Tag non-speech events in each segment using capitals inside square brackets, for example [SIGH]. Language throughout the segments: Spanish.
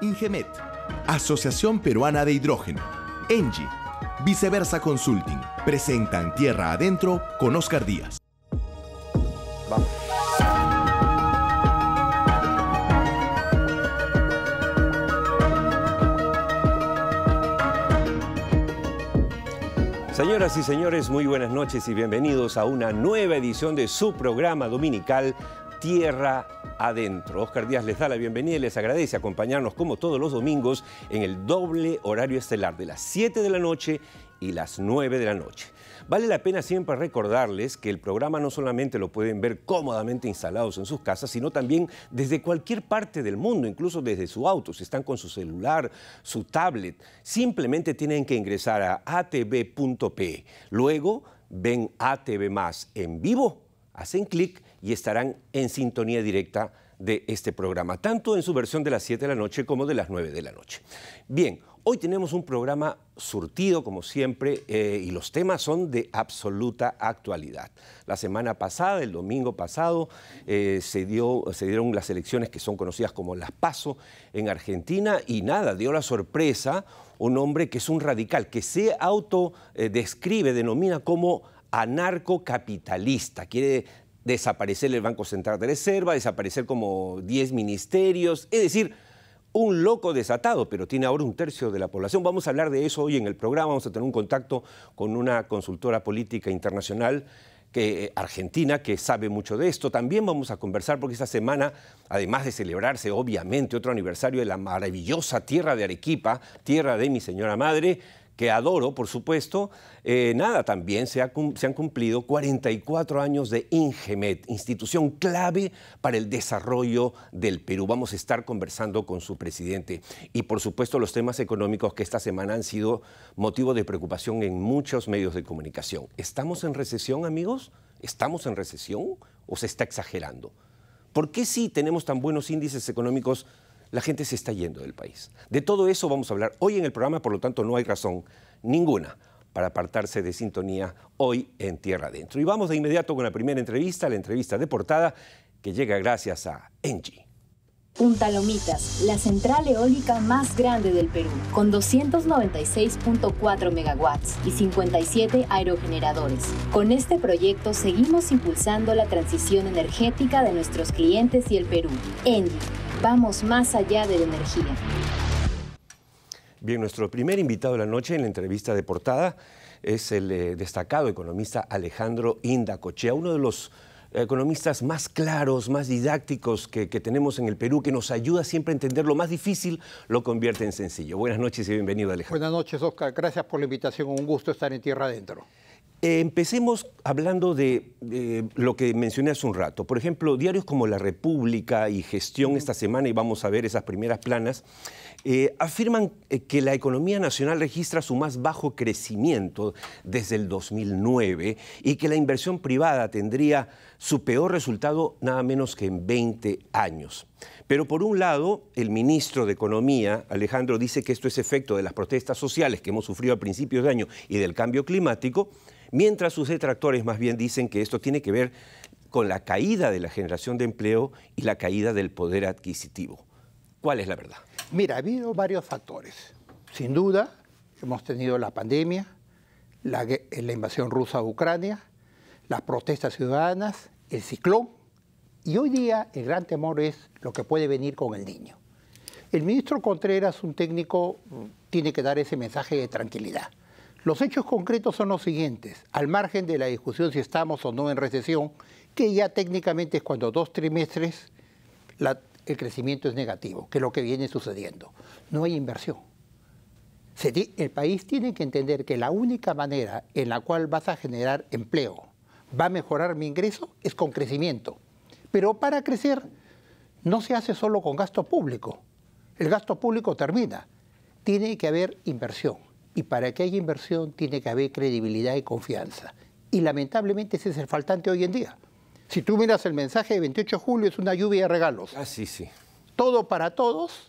Ingemet, Asociación Peruana de Hidrógeno, ENGI, Viceversa Consulting, presentan Tierra Adentro con Oscar Díaz. Vamos. Señoras y señores, muy buenas noches y bienvenidos a una nueva edición de su programa dominical Tierra adentro. Oscar Díaz les da la bienvenida y les agradece acompañarnos como todos los domingos en el doble horario estelar de las 7 de la noche y las 9 de la noche. Vale la pena siempre recordarles que el programa no solamente lo pueden ver cómodamente instalados en sus casas, sino también desde cualquier parte del mundo, incluso desde su auto, si están con su celular, su tablet. Simplemente tienen que ingresar a atv.p, Luego ven ATV más en vivo, hacen clic y estarán en sintonía directa de este programa, tanto en su versión de las 7 de la noche como de las 9 de la noche. Bien, Hoy tenemos un programa surtido, como siempre, eh, y los temas son de absoluta actualidad. La semana pasada, el domingo pasado, eh, se, dio, se dieron las elecciones que son conocidas como las PASO en Argentina, y nada, dio la sorpresa un hombre que es un radical, que se autodescribe, eh, denomina como anarcocapitalista. Quiere desaparecer el Banco Central de Reserva, desaparecer como 10 ministerios, es decir, un loco desatado, pero tiene ahora un tercio de la población. Vamos a hablar de eso hoy en el programa, vamos a tener un contacto con una consultora política internacional que, eh, argentina que sabe mucho de esto. También vamos a conversar porque esta semana, además de celebrarse obviamente otro aniversario de la maravillosa tierra de Arequipa, tierra de mi señora madre, que adoro, por supuesto, eh, nada, también se, se, han cumplido 44 años de Ingemet, institución clave para el desarrollo del Perú. Vamos a estar conversando con su presidente y, por supuesto, los temas económicos que esta semana han sido motivo de preocupación en muchos medios de comunicación. ¿Estamos en recesión, amigos? ¿Estamos en recesión o se está exagerando? ¿Por qué sí tenemos tan buenos índices económicos? la gente se está yendo del país. De todo eso vamos a hablar hoy en el programa, por lo tanto no hay razón ninguna para apartarse de sintonía hoy en Tierra Adentro. Y vamos de inmediato con la primera entrevista, la entrevista de portada, que llega gracias a Engie. Punta Lomitas, la central eólica más grande del Perú, con 296.4 megawatts y 57 aerogeneradores. Con este proyecto seguimos impulsando la transición energética de nuestros clientes y el Perú. Engie, vamos más allá de la energía. Bien, nuestro primer invitado de la noche en la entrevista de portada es el eh, destacado economista Alejandro Indacochea, uno de los economistas más claros, más didácticos que, tenemos en el Perú, que nos ayuda siempre a entender lo más difícil, lo convierte en sencillo. Buenas noches y bienvenido, Alejandro. Buenas noches, Oscar. Gracias por la invitación. Un gusto estar en Tierra Adentro. Eh, empecemos hablando de lo que mencioné hace un rato. Por ejemplo, diarios como La República y Gestión esta semana, y vamos a ver esas primeras planas, eh, afirman eh, que la economía nacional registra su más bajo crecimiento desde el 2009 y que la inversión privada tendría su peor resultado nada menos que en 20 años. Pero por un lado, el ministro de Economía, Alejandro, dice que esto es efecto de las protestas sociales que hemos sufrido a principios de año y del cambio climático, mientras sus detractores más bien dicen que esto tiene que ver con la caída de la generación de empleo y la caída del poder adquisitivo. ¿Cuál es la verdad? Mira, ha habido varios factores. Sin duda, hemos tenido la pandemia, la, la invasión rusa a Ucrania, las protestas ciudadanas, el ciclón, y hoy día el gran temor es lo que puede venir con el niño. El ministro Contreras, un técnico, mm, tiene que dar ese mensaje de tranquilidad. Los hechos concretos son los siguientes, al margen de la discusión si estamos o no en recesión, que ya técnicamente es cuando dos trimestres el crecimiento es negativo, que es lo que viene sucediendo. No hay inversión. el país tiene que entender que la única manera en la cual vas a generar empleo, va a mejorar mi ingreso es con crecimiento. Pero para crecer no se hace solo con gasto público. El gasto público termina. Tiene que haber inversión. Y para que haya inversión tiene que haber credibilidad y confianza. Y lamentablemente ese es el faltante hoy en día. Si tú miras el mensaje de 28 de julio es una lluvia de regalos. Ah, sí, sí. Todo para todos,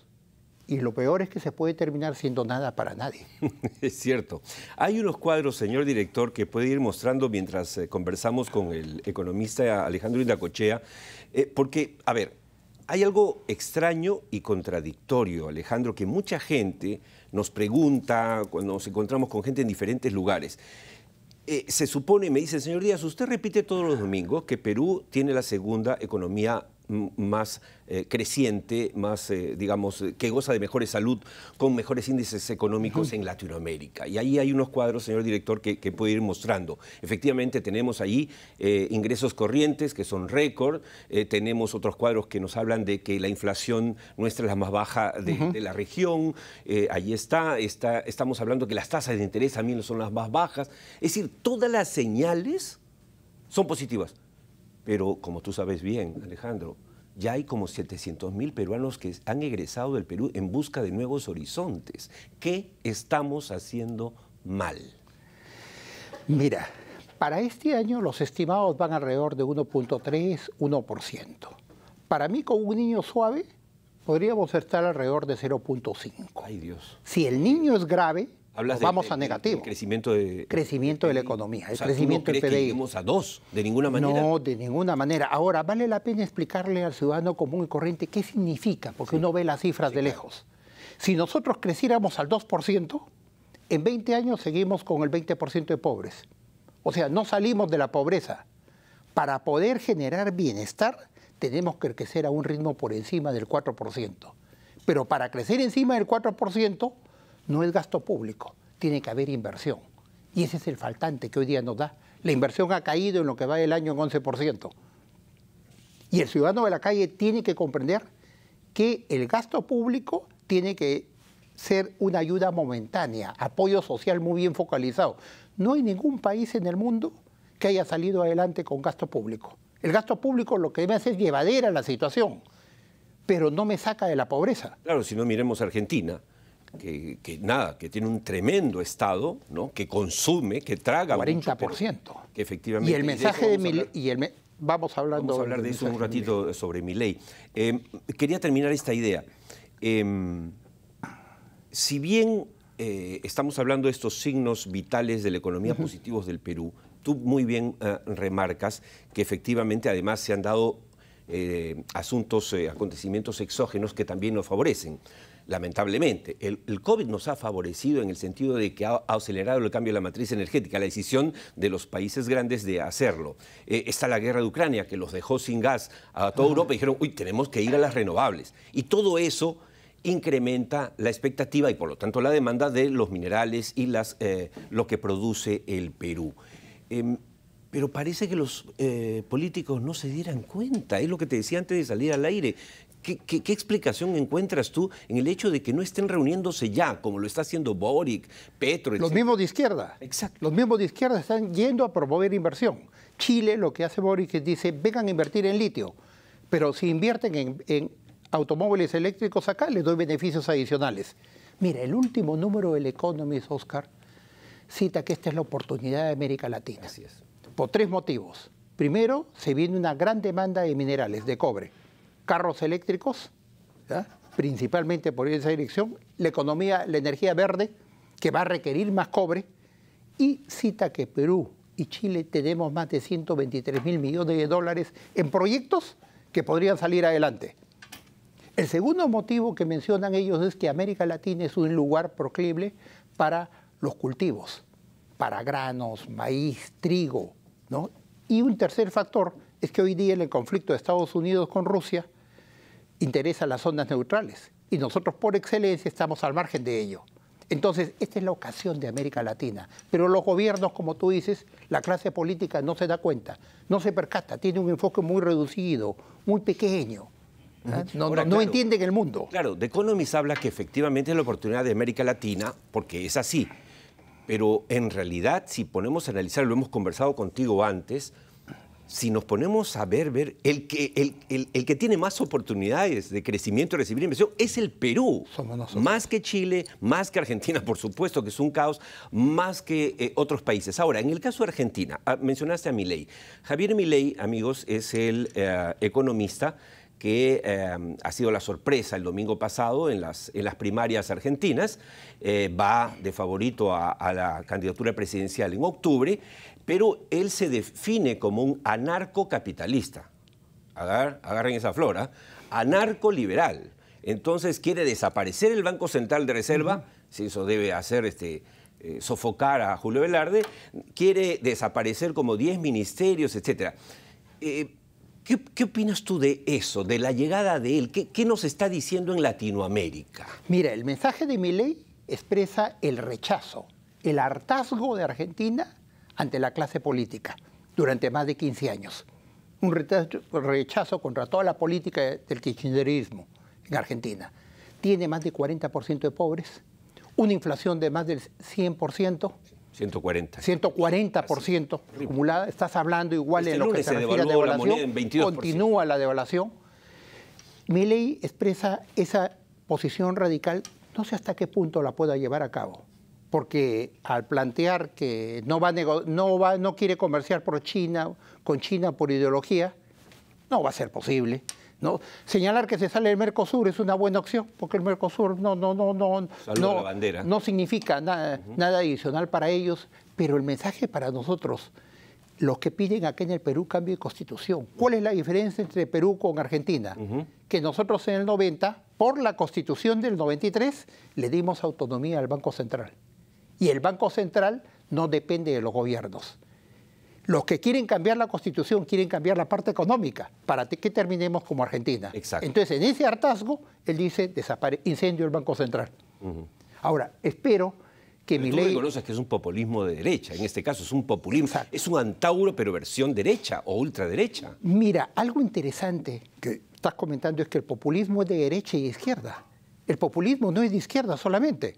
y lo peor es que se puede terminar siendo nada para nadie. [LAUGHS] es cierto. Hay unos cuadros, señor director, que puede ir mostrando mientras eh, conversamos con el economista Alejandro Indacochea, eh, porque, a ver, hay algo extraño y contradictorio, Alejandro, que mucha gente nos pregunta cuando nos encontramos con gente en diferentes lugares. Eh, se supone, me dice, señor Díaz, usted repite todos los domingos que Perú tiene la segunda economía más eh, creciente, más, eh, digamos, eh, que goza de mejores salud, con mejores índices económicos en Latinoamérica. Y ahí hay unos cuadros, señor director, que, puede ir mostrando. Efectivamente, tenemos ahí ingresos corrientes que son récord, tenemos otros cuadros que nos hablan de que la inflación nuestra es la más baja de, la región, ahí está, está, estamos hablando que las tasas de interés también son las más bajas. Es decir, todas las señales son positivas. Pero como tú sabes bien, Alejandro, ya hay como mil peruanos que han egresado del Perú en busca de nuevos horizontes. ¿Qué estamos haciendo mal? Mira, para este año los estimados van alrededor de 1.3, 1%. Para mí, con un niño suave, podríamos estar alrededor de 0.5. Ay Dios. Si el niño es grave, Hablas vamos de, a negativo. crecimiento de... Crecimiento de la economía, el crecimiento del no PDI. a dos, de ninguna manera. No, de ninguna manera. Ahora, vale la pena explicarle al ciudadano común y corriente qué significa, porque uno ve las cifras de lejos. Si nosotros creciéramos al 2%, en 20 años seguimos con el 20% de pobres. O sea, no salimos de la pobreza. Para poder generar bienestar, tenemos que crecer a un ritmo por encima del 4%. Pero para crecer encima del 4%, no es gasto público, tiene que haber inversión. Y ese es el faltante que hoy día nos da. La inversión ha caído en lo que va el año en 11%. Y el ciudadano de la calle tiene que comprender que el gasto público tiene que ser una ayuda momentánea, apoyo social muy bien focalizado. No hay ningún país en el mundo que haya salido adelante con gasto público. El gasto público lo que me hace es llevadera la situación, pero no me saca de la pobreza. Claro, si no miremos Argentina, que, nada, que tiene un tremendo Estado, ¿no? que consume, que traga. 40%. que efectivamente. Y el mensaje de, mi, y vamos hablando. a hablar de eso un ratito sobre mi ley. Eh, quería terminar esta idea. Em, si bien eh, estamos hablando de estos signos vitales de la economía positivos del Perú, tú muy bien eh, remarcas que efectivamente además se han dado asuntos, acontecimientos exógenos que también nos favorecen lamentablemente. El, COVID nos ha favorecido en el sentido de que ha, acelerado el cambio de la matriz energética, la decisión de los países grandes de hacerlo. Eh, está la guerra de Ucrania, que los dejó sin gas a toda Europa y dijeron, uy, tenemos que ir a las renovables. Y todo eso incrementa la expectativa y por lo tanto la demanda de los minerales y las, eh, lo que produce el Perú. Em, pero parece que los eh, políticos no se dieran cuenta, es lo que te decía antes de salir al aire, ¿Qué, explicación encuentras tú en el hecho de que no estén reuniéndose ya, como lo está haciendo Boric, Petro? Los mismos de izquierda. Exacto. Los mismos de izquierda están yendo a promover inversión. Chile lo que hace Boric es dice, vengan a invertir en litio, pero si invierten en, automóviles eléctricos acá, les doy beneficios adicionales. Mira, el último número del Economist, Oscar, cita que esta es la oportunidad de América Latina. Así es. Por tres motivos. Primero, se viene una gran demanda de minerales, de cobre carros eléctricos, principalmente por esa dirección, la economía, la energía verde, que va a requerir más cobre, y cita que Perú y Chile tenemos más de 123 mil millones de dólares en proyectos que podrían salir adelante. El segundo motivo que mencionan ellos es que América Latina es un lugar proclible para los cultivos, para granos, maíz, trigo, ¿no? Y un tercer factor es que hoy día en el conflicto de Estados Unidos con Rusia, interesa las ondas neutrales y nosotros por excelencia estamos al margen de ello. Entonces, esta es la ocasión de América Latina. Pero los gobiernos, como tú dices, la clase política no se da cuenta, no se percata, tiene un enfoque muy reducido, muy pequeño. ¿eh? No, entiende no, el mundo. Claro, The Economist habla que efectivamente es la oportunidad de América Latina, porque es así. Pero en realidad, si ponemos a analizar, lo hemos conversado contigo antes, si nos ponemos a ver, ver el, que, el, que tiene más oportunidades de crecimiento y recibir inversión es el Perú. Somos Más que Chile, más que Argentina, por supuesto, que es un caos, más que eh, otros países. Ahora, en el caso de Argentina, ah, mencionaste a Milei. Javier Milei, amigos, es el eh, economista que eh, ha sido la sorpresa el domingo pasado en las, las primarias argentinas, va de favorito a, la candidatura presidencial en octubre, pero él se define como un anarcocapitalista. agarren esa flora. Anarco-liberal. Entonces quiere desaparecer el Banco Central de Reserva, si eso debe hacer este, eh, sofocar a Julio Velarde, quiere desaparecer como 10 ministerios, etc. Eh, ¿qué, opinas tú de eso, de la llegada de él? ¿Qué, nos está diciendo en Latinoamérica? Mira, el mensaje de ley expresa el rechazo, el hartazgo de Argentina ante la clase política durante más de 15 años. Un rechazo, contra toda la política del kirchnerismo en Argentina. Tiene más de 40% de pobres, una inflación de más del 100%. 140. 140% acumulada. Estás hablando igual este de en lo que se, refiere a devaluación. Continúa la devaluación. Mi ley expresa esa posición radical. No sé hasta qué punto la pueda llevar a cabo porque al plantear que no va, no va no quiere comerciar por China, con China por ideología, no va a ser posible. ¿no? Señalar que se sale del Mercosur es una buena opción, porque el Mercosur no, no, no, no, no, significa nada, adicional para ellos, pero el mensaje para nosotros, los que piden acá en el Perú cambio de constitución. ¿Cuál es la diferencia entre Perú con Argentina? Que nosotros en el 90, por la constitución del 93, le dimos autonomía al Banco Central y el Banco Central no depende de los gobiernos. Los que quieren cambiar la constitución quieren cambiar la parte económica para que terminemos como Argentina. Exacto. Entonces, en ese hartazgo, él dice, desaparece, incendio el Banco Central. Ahora, espero que pero mi tú ley... reconoces que es un populismo de derecha, en este caso es un populismo, es un antauro, pero versión derecha o ultraderecha. Mira, algo interesante que estás comentando es que el populismo es de derecha y izquierda. El populismo no es de izquierda solamente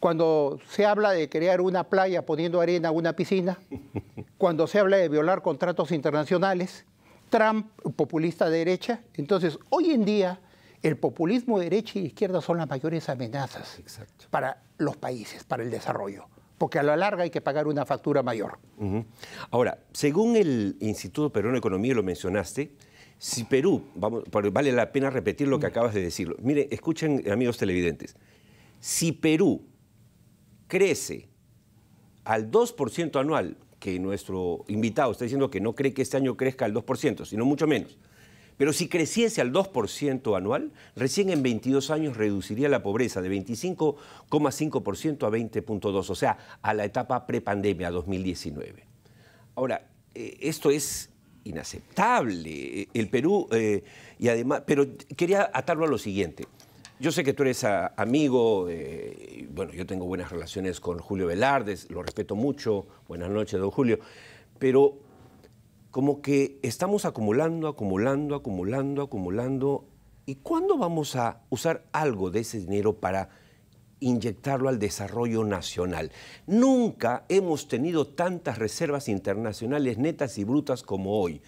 cuando se habla de crear una playa poniendo arena, una piscina, [LAUGHS] cuando se habla de violar contratos internacionales, Trump, populista de derecha. Entonces, hoy en día, el populismo de derecha y izquierda son las mayores amenazas para los países, para el desarrollo, porque a la larga hay que pagar una factura mayor. Ahora, según el Instituto Peruano de Economía, lo mencionaste, si Perú, vale la pena repetir lo que acabas de decirlo. Mire, escuchen, amigos televidentes, si Perú crece al 2% anual, que nuestro invitado está diciendo que no cree que este año crezca al 2%, sino mucho menos. Pero si creciese al 2% anual, recién en 22 años reduciría la pobreza de 25,5% a 20.2, o sea, a la etapa prepandemia 2019. Ahora, eh, esto es inaceptable. Eh, el Perú, eh, y además, pero quería atarlo a lo siguiente. Yo sé que tú eres ah, amigo, eh, bueno, yo tengo buenas relaciones con Julio Velardes, lo respeto mucho, buenas noches, don Julio, pero como que estamos acumulando, acumulando, acumulando, acumulando, ¿y cuándo vamos a usar algo de ese dinero para inyectarlo al desarrollo nacional. Nunca hemos tenido tantas reservas internacionales netas y brutas como hoy.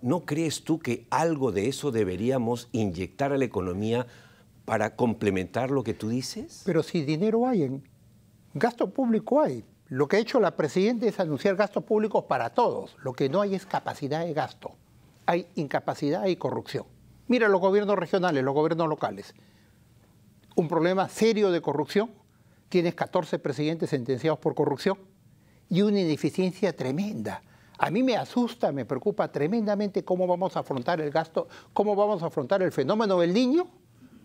¿No crees tú que algo de eso deberíamos inyectar a la economía para complementar lo que tú dices? Pero si dinero hay en gasto público hay. Lo que ha hecho la presidenta es anunciar gastos públicos para todos. Lo que no hay es capacidad de gasto. Hay incapacidad y corrupción. Mira los gobiernos regionales, los gobiernos locales. Un problema serio de corrupción. Tienes 14 presidentes sentenciados por corrupción y una ineficiencia tremenda. A mí me asusta, me preocupa tremendamente cómo vamos a afrontar el gasto, cómo vamos a afrontar el fenómeno del niño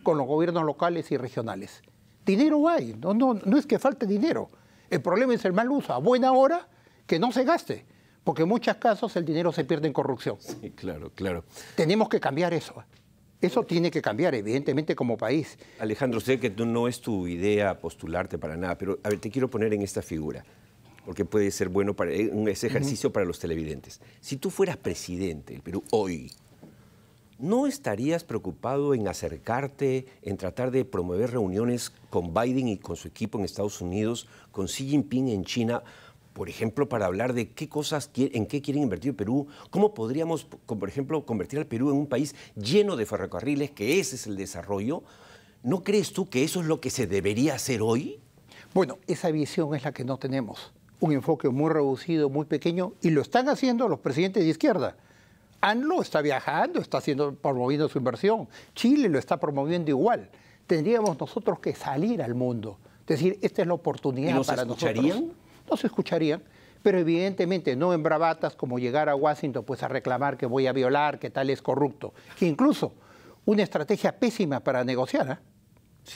con los gobiernos locales y regionales. Dinero hay, no, no, no es que falte dinero. El problema es el mal uso. A buena hora, que no se gaste, porque en muchos casos el dinero se pierde en corrupción. Sí, claro, claro. Tenemos que cambiar eso. Eso tiene que cambiar, evidentemente, como país. Alejandro, sé que no es tu idea postularte para nada, pero a ver, te quiero poner en esta figura, porque puede ser bueno para eh, ese ejercicio para los televidentes. Si tú fueras presidente del Perú hoy, ¿no estarías preocupado en acercarte, en tratar de promover reuniones con Biden y con su equipo en Estados Unidos, con Xi Jinping en China, por ejemplo, para hablar de qué cosas, en qué quieren invertir Perú? ¿Cómo podríamos, por ejemplo, convertir al Perú en un país lleno de ferrocarriles, que ese es el desarrollo? ¿No crees tú que eso es lo que se debería hacer hoy? Bueno, esa visión es la que no tenemos. Un enfoque muy reducido, muy pequeño, y lo están haciendo los presidentes de izquierda. ANLO está viajando, está haciendo, promoviendo su inversión. Chile lo está promoviendo igual. Tendríamos nosotros que salir al mundo. Es decir, esta es la oportunidad ¿Y nos para escucharían? nosotros. No se escucharían, pero evidentemente no en bravatas como llegar a Washington pues a reclamar que voy a violar, que tal es corrupto. Que incluso una estrategia pésima para negociar, ¿ah?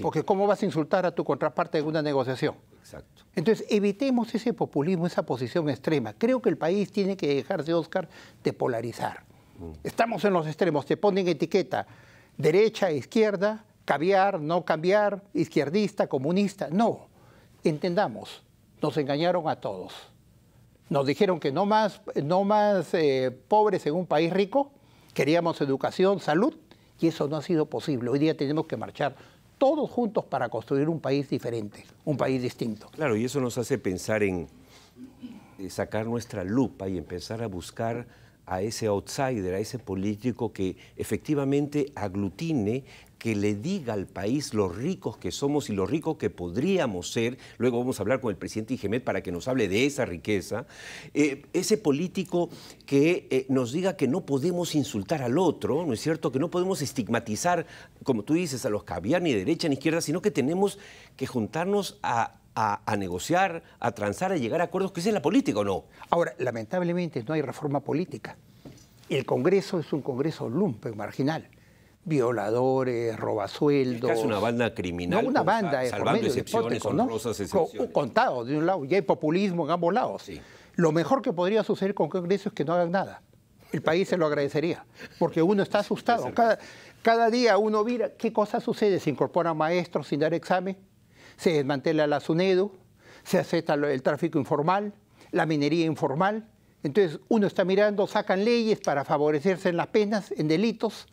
porque ¿cómo vas a insultar a tu contraparte en una negociación? Exacto. Entonces, evitemos ese populismo, esa posición extrema. Creo que el país tiene que dejarse, Oscar, de polarizar. Estamos en los extremos, te ponen etiqueta, derecha, izquierda, caviar, no cambiar, izquierdista, comunista. No, entendamos, nos engañaron a todos. Nos dijeron que no más, no más eh, pobres en un país rico, queríamos educación, salud, y eso no ha sido posible. Hoy día tenemos que marchar todos juntos para construir un país diferente, un país distinto. Claro, y eso nos hace pensar en sacar nuestra lupa y empezar a buscar a ese outsider, a ese político que efectivamente aglutine, que le diga al país los ricos que somos y lo ricos que podríamos ser, luego vamos a hablar con el presidente Igemet para que nos hable de esa riqueza, eh, ese político que eh, nos diga que no podemos insultar al otro, ¿no es cierto? Que no podemos estigmatizar, como tú dices, a los caviar ni ni derecha ni izquierda, sino que tenemos que juntarnos a a, negociar, a transar, a llegar a acuerdos, que sea es la política o no. Ahora, lamentablemente no hay reforma política. El Congreso es un Congreso lumpe, marginal. Violadores, robasueldos. Es una banda criminal. No, una banda, salvando excepciones, honrosas ¿no? Contado de un lado, ya hay populismo en ambos lados. Lo mejor que podría suceder con el Congreso es que no hagan nada. El país se lo agradecería, porque uno está asustado. Cada, día uno mira qué cosa sucede, se incorporan maestros sin dar examen, se desmantela la SUNEDO, se acepta el tráfico informal, la minería informal. Entonces uno está mirando, sacan leyes para favorecerse en las penas, en delitos.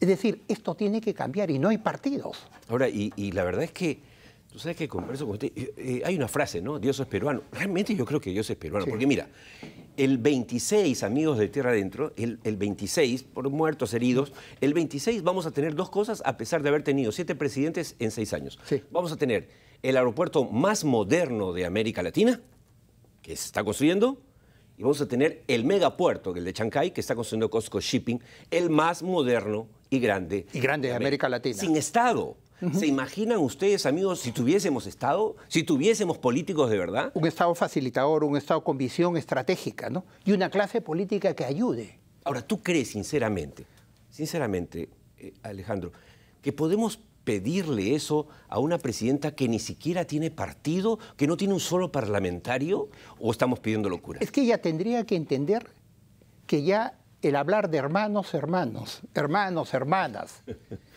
Es decir, esto tiene que cambiar y no hay partidos. Ahora, y, y la verdad es que sabes que converso hay una frase, ¿no? Dios es peruano. Realmente yo creo que Dios es peruano. Porque mira, el 26, amigos de Tierra Adentro, el, 26, por muertos, heridos, el 26 vamos a tener dos cosas a pesar de haber tenido siete presidentes en seis años. Vamos a tener el aeropuerto más moderno de América Latina, que se está construyendo, y vamos a tener el megapuerto, el de Chancay, que está construyendo Costco Shipping, el más moderno y grande. Y grande de América Latina. Sin Estado. ¿Se imaginan ustedes, amigos, si tuviésemos Estado, si tuviésemos políticos de verdad? Un Estado facilitador, un Estado con visión estratégica, ¿no? Y una clase política que ayude. Ahora, ¿tú crees sinceramente, sinceramente, eh, Alejandro, que podemos pedirle eso a una presidenta que ni siquiera tiene partido, que no tiene un solo parlamentario, o estamos pidiendo locura? Es que ella tendría que entender que ya el hablar de hermanos, hermanos, hermanos, hermanas,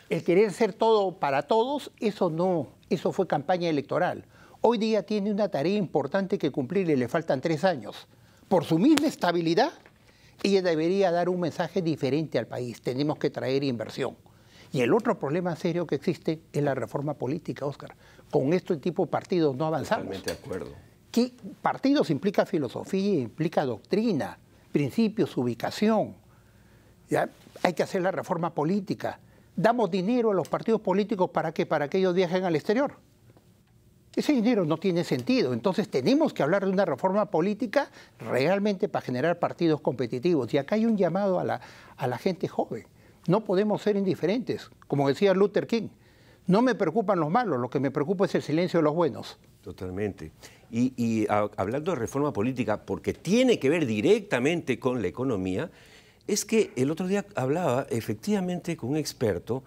el querer ser todo para todos, eso no, eso fue campaña electoral. Hoy día tiene una tarea importante que cumplir y le faltan tres años. Por su misma estabilidad, ella debería dar un mensaje diferente al país. Tenemos que traer inversión. Y el otro problema serio que existe es la reforma política, Oscar. Con este tipo de partidos no avanzamos. Totalmente de acuerdo. ¿Qué partidos implica filosofía, implica doctrina, principios, ubicación? ¿Ya? Hay que hacer la reforma política damos dinero a los partidos políticos para que Para que ellos viajen al exterior. Ese dinero no tiene sentido. Entonces tenemos que hablar de una reforma política realmente para generar partidos competitivos. Y acá hay un llamado a la, gente joven. No podemos ser indiferentes. Como decía Luther King, no me preocupan los malos, lo que me preocupa es el silencio de los buenos. Totalmente. Y, ah, hablando de reforma política, porque tiene que ver directamente con la economía, es que el otro día hablaba efectivamente con un experto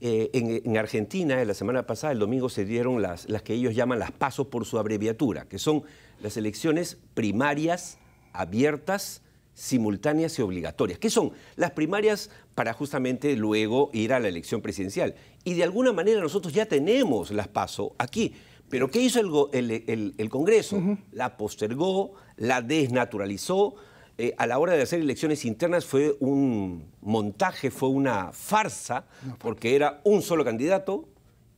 eh, en, Argentina, eh, la semana pasada, el domingo se dieron las, las que ellos llaman las pasos por su abreviatura, que son las elecciones primarias, abiertas, simultáneas y obligatorias, que son las primarias para justamente luego ir a la elección presidencial. Y de alguna manera nosotros ya tenemos las paso aquí. Pero ¿qué hizo el, el, Congreso? La postergó, la desnaturalizó, eh, a la hora de hacer elecciones internas fue un montaje, fue una farsa, porque era un solo candidato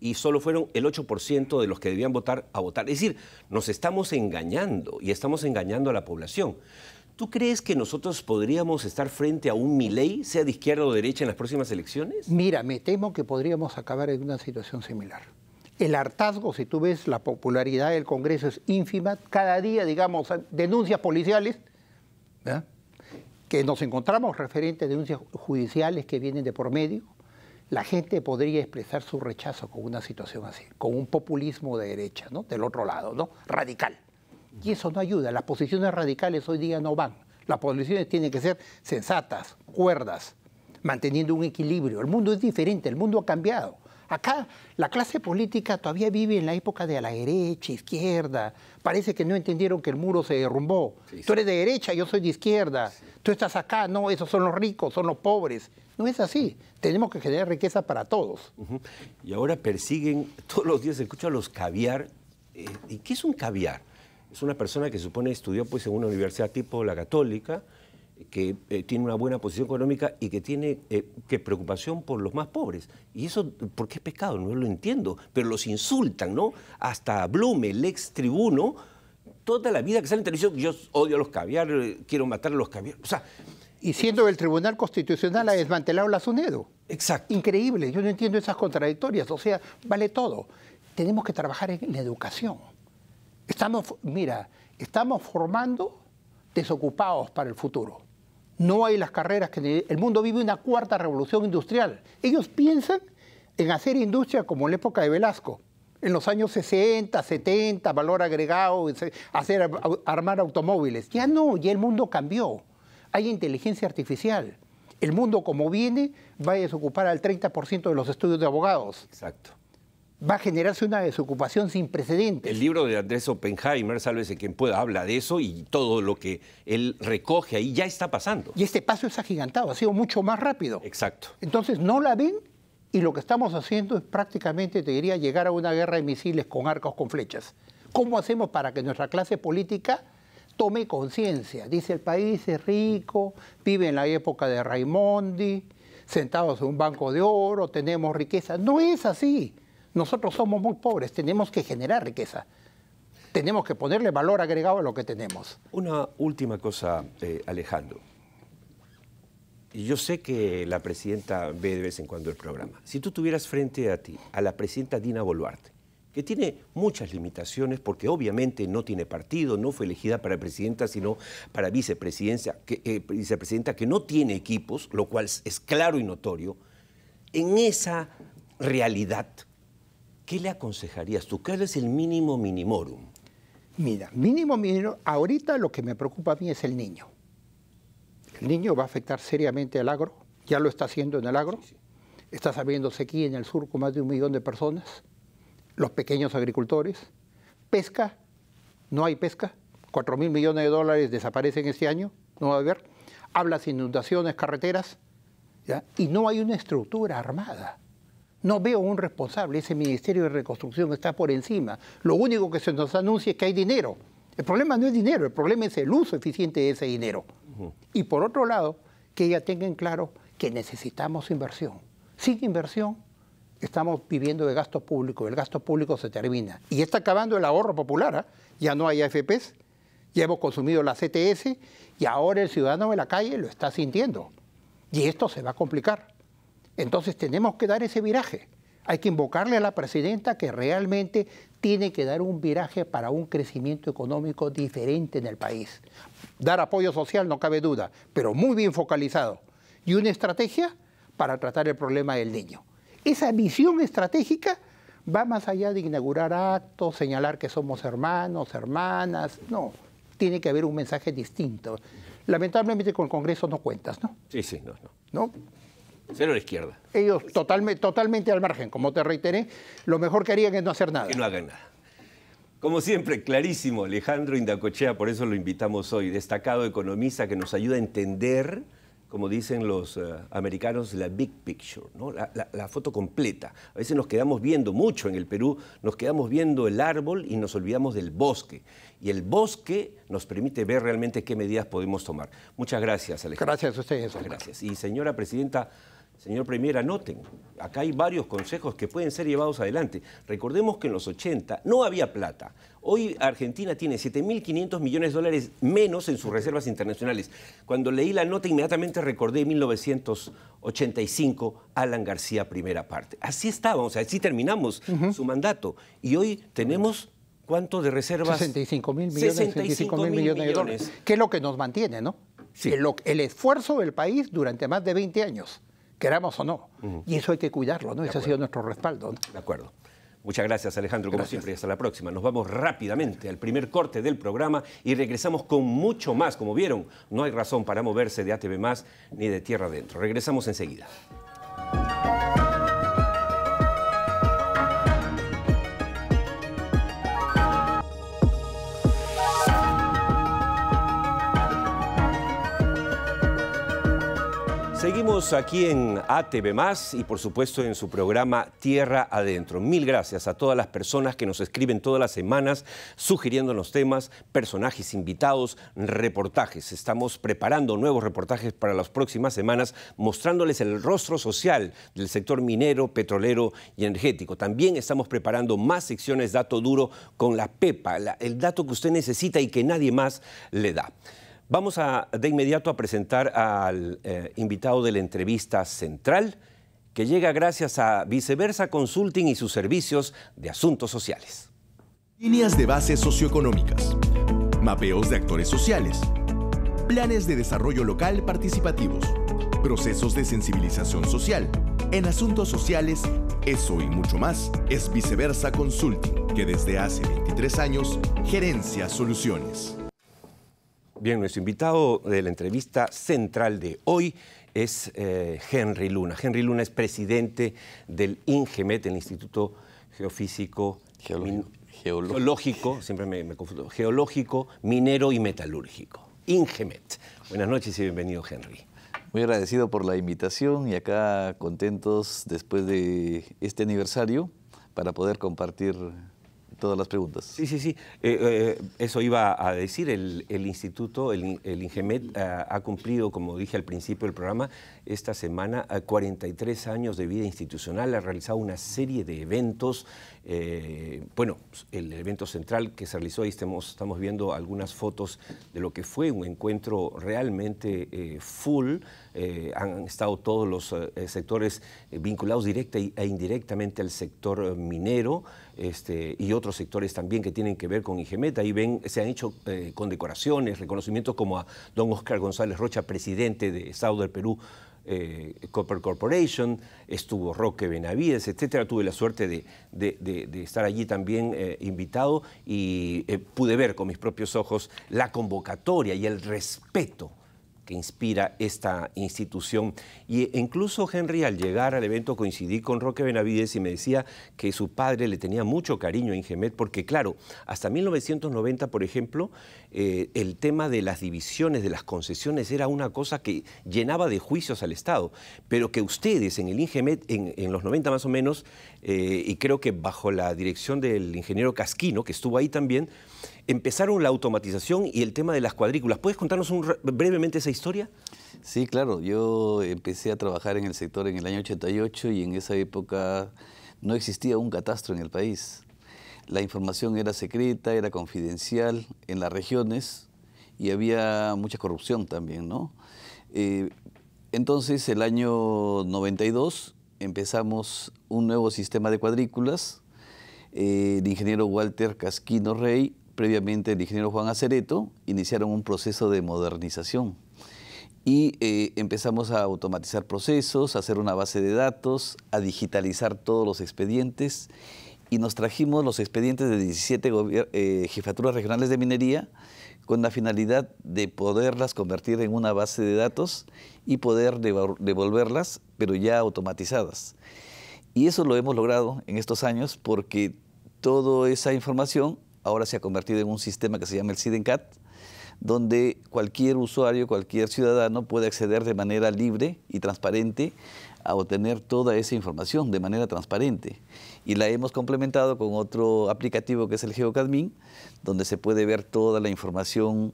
y solo fueron el 8% de los que debían votar a votar. Es decir, nos estamos engañando y estamos engañando a la población. ¿Tú crees que nosotros podríamos estar frente a un Milei, sea de izquierda o derecha, en las próximas elecciones? Mira, me temo que podríamos acabar en una situación similar. El hartazgo, si tú ves la popularidad del Congreso es ínfima, cada día, digamos, denuncias policiales, que nos encontramos referentes a denuncias judiciales que vienen de por medio, la gente podría expresar su rechazo con una situación así, con un populismo de derecha, ¿no? del otro lado, ¿no? radical. Y eso no ayuda. Las posiciones radicales hoy día no van. Las posiciones tienen que ser sensatas, cuerdas, manteniendo un equilibrio. El mundo es diferente, el mundo ha cambiado. Acá la clase política todavía vive en la época de a la derecha, izquierda. Parece que no entendieron que el muro se derrumbó. Tú eres de derecha, yo soy de izquierda. Tú estás acá, no, esos son los ricos, son los pobres. No es así. Tenemos que generar riqueza para todos. Y ahora persiguen, todos los días se a los caviar. Eh, ¿Y qué es un caviar? Es una persona que supone estudió pues, en una universidad tipo la católica, que eh, tiene una buena posición económica y que tiene eh, que preocupación por los más pobres. Y eso, ¿por qué es pecado? No lo entiendo, pero los insultan, ¿no? Hasta Blume, el ex tribuno, toda la vida que sale en televisión, yo odio a los caviar, eh, quiero matar a los caviar. O sea, y siendo el Tribunal Constitucional ha desmantelado la SUNEDO. Exacto. Increíble, yo no entiendo esas contradictorias, o sea, vale todo. Tenemos que trabajar en la educación. Estamos, mira, estamos formando desocupados para el futuro no hay las carreras que el mundo vive una cuarta revolución industrial. Ellos piensan en hacer industria como en la época de Velasco, en los años 60, 70, valor agregado, hacer armar automóviles. Ya no, ya el mundo cambió. Hay inteligencia artificial. El mundo como viene va a desocupar al 30% de los estudios de abogados. Exacto va a generarse una desocupación sin precedentes. El libro de Andrés Oppenheimer, sálvese quien pueda, habla de eso y todo lo que él recoge ahí ya está pasando. Y este paso es agigantado, ha sido mucho más rápido. Exacto. Entonces no la ven y lo que estamos haciendo es prácticamente, te diría, llegar a una guerra de misiles con arcos, con flechas. ¿Cómo hacemos para que nuestra clase política tome conciencia? Dice el país es rico, vive en la época de Raimondi, sentados en un banco de oro, tenemos riqueza. No es así. Nosotros somos muy pobres, tenemos que generar riqueza. Tenemos que ponerle valor agregado a lo que tenemos. Una última cosa, eh, Alejandro. Yo sé que la presidenta ve de vez en cuando el programa. Si tú tuvieras frente a ti a la presidenta Dina Boluarte, que tiene muchas limitaciones porque obviamente no tiene partido, no fue elegida para presidenta, sino para vicepresidencia, eh, vicepresidenta que no tiene equipos, lo cual es claro y notorio, en esa realidad ¿qué le aconsejarías tú? ¿Cuál es el mínimo minimorum? Mira, mínimo minimorum, ahorita lo que me preocupa a mí es el niño. El niño va a afectar seriamente al agro, ya lo está haciendo en el agro, está sabiéndose aquí en el sur con más de un millón de personas, los pequeños agricultores, pesca, no hay pesca, 4 mil millones de dólares desaparecen este año, no va a haber, hablas inundaciones, carreteras, y no hay una estructura armada no veo un responsable. Ese Ministerio de Reconstrucción está por encima. Lo único que se nos anuncia es que hay dinero. El problema no es dinero, el problema es el uso eficiente de ese dinero. Y por otro lado, que ya tengan claro que necesitamos inversión. Sin inversión estamos viviendo de gasto público, el gasto público se termina. Y está acabando el ahorro popular, ¿ah? ya no hay AFPs, ya hemos consumido la CTS e y ahora el ciudadano de la calle lo está sintiendo. Y esto se va a complicar. Entonces tenemos que dar ese viraje. Hay que invocarle a la presidenta que realmente tiene que dar un viraje para un crecimiento económico diferente en el país. Dar apoyo social, no cabe duda, pero muy bien focalizado. Y una estrategia para tratar el problema del niño. Esa visión estratégica va más allá de inaugurar actos, señalar que somos hermanos, hermanas. No, tiene que haber un mensaje distinto. Lamentablemente con el Congreso no cuentas, ¿no? Sí, sí, no. ¿No? ¿No? Cero a la izquierda. Ellos totalmente, totalmente al margen, como te reiteré, lo mejor que harían es no hacer nada. Que no hagan nada. Como siempre, clarísimo, Alejandro Indacochea, por eso lo invitamos hoy, destacado economista que nos ayuda a entender, como dicen los eh, americanos, la big picture, ¿no? la, foto completa. A veces nos quedamos viendo mucho en el Perú, nos quedamos viendo el árbol y nos olvidamos del bosque. Y el bosque nos permite ver realmente qué medidas podemos tomar. Muchas gracias, Alejandro. Gracias a ustedes. gracias. Y señora Presidenta, Señor Premier, anoten, acá hay varios consejos que pueden ser llevados adelante. Recordemos que en los 80 no había plata. Hoy Argentina tiene 7.500 millones de dólares menos en sus reservas internacionales. Cuando leí la nota inmediatamente recordé 1985, Alan García, primera parte. Así estábamos, así terminamos su mandato. Y hoy tenemos... ¿Cuánto de reservas? 65 mil millones, 65 millones, millones de dólares. Que es lo que nos mantiene, ¿no? El, el esfuerzo del país durante más de 20 años queramos o no. Y eso hay que cuidarlo, ¿no? Ese ha sido nuestro respaldo. De acuerdo. Muchas gracias Alejandro, como siempre, y hasta la próxima. Nos vamos rápidamente al primer corte del programa y regresamos con mucho más. Como vieron, no hay razón para moverse de ATV más ni de tierra adentro. Regresamos enseguida. Seguimos aquí en ATV Más y por supuesto en su programa Tierra Adentro. Mil gracias a todas las personas que nos escriben todas las semanas sugiriéndonos temas, personajes invitados, reportajes. Estamos preparando nuevos reportajes para las próximas semanas mostrándoles el rostro social del sector minero, petrolero y energético. También estamos preparando más secciones dato duro con la PEPA, el dato que usted necesita y que nadie más le da. Vamos a, de inmediato a presentar al eh, invitado de la entrevista central, que llega gracias a Viceversa Consulting y sus servicios de asuntos sociales. Líneas de bases socioeconómicas, mapeos de actores sociales, planes de desarrollo local participativos, procesos de sensibilización social. En asuntos sociales, eso y mucho más es Viceversa Consulting, que desde hace 23 años gerencia soluciones. Bien, nuestro invitado de la entrevista central de hoy es eh, Henry Luna. Henry Luna es presidente del INGEMET, el Instituto Geofísico Geológico, siempre me, confundo, Geológico, Minero y Metalúrgico. INGEMET. Buenas noches y bienvenido, Henry. Muy agradecido por la invitación y acá contentos después de este aniversario para poder compartir todas las preguntas. Sí, sí, sí. Eh, eh, eso iba a decir, el, el instituto, el, el INGEMET, ha, eh, ha cumplido, como dije al principio del programa, esta semana 43 años de vida institucional, ha realizado una serie de eventos eh, bueno, el evento central que se realizó, ahí estamos, viendo algunas fotos de lo que fue un encuentro realmente eh, full. Eh, han estado todos los sectores vinculados directa e indirectamente al sector minero este, y otros sectores también que tienen que ver con Igemet. Ahí ven, se han hecho condecoraciones, reconocimientos como a don Oscar González Rocha, presidente de Estado del Perú, eh, Copper Corporation, estuvo Roque Benavides, etcétera. Tuve la suerte de, estar allí también eh, invitado y eh, pude ver con mis propios ojos la convocatoria y el respeto que inspira esta institución. Y incluso Henry, al llegar al evento, coincidí con Roque Benavides y me decía que su padre le tenía mucho cariño a Ingemet, porque claro, hasta 1990, por ejemplo, eh, el tema de las divisiones, de las concesiones, era una cosa que llenaba de juicios al Estado, pero que ustedes en el Ingemet, en, los 90 más o menos, eh, y creo que bajo la dirección del ingeniero Casquino, que estuvo ahí también, empezaron la automatización y el tema de las cuadrículas. ¿Puedes contarnos brevemente esa historia? Sí, claro. Yo empecé a trabajar en el sector en el año 88 y en esa época no existía un catastro en el país. La información era secreta, era confidencial en las regiones y había mucha corrupción también, ¿no? Eh, entonces, el año 92 empezamos un nuevo sistema de cuadrículas. Eh, el ingeniero Walter Casquino Rey, previamente el ingeniero Juan Acereto, iniciaron un proceso de modernización. Y eh, empezamos a automatizar procesos, a hacer una base de datos, a digitalizar todos los expedientes y nos trajimos los expedientes de 17 eh, jefaturas regionales de minería con la finalidad de poderlas convertir en una base de datos y poder devolverlas, pero ya automatizadas. Y eso lo hemos logrado en estos años porque toda esa información ahora se ha convertido en un sistema que se llama el SIDENCAT, donde cualquier usuario, cualquier ciudadano puede acceder de manera libre y transparente a obtener toda esa información de manera transparente y la hemos complementado con otro aplicativo que es el GeoCadmin, donde se puede ver toda la información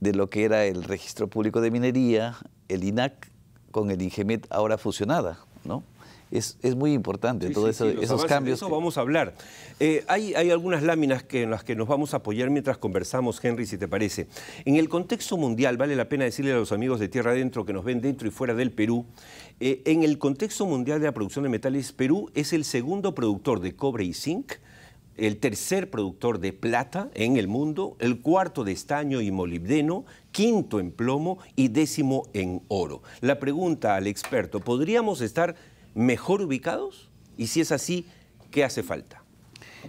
de lo que era el Registro Público de Minería, el INAC, con el INGEMET ahora fusionada, ¿no? es, muy importante todos esos cambios. De eso vamos a hablar. Eh, hay, hay, algunas láminas que, en las que nos vamos a apoyar mientras conversamos, Henry, si te parece. En el contexto mundial, vale la pena decirle a los amigos de Tierra Adentro que nos ven dentro y fuera del Perú, eh, en el contexto mundial de la producción de metales, Perú es el segundo productor de cobre y zinc, el tercer productor de plata en el mundo, el cuarto de estaño y molibdeno, quinto en plomo y décimo en oro. La pregunta al experto, ¿podríamos estar mejor ubicados? Y si es así, ¿qué hace falta?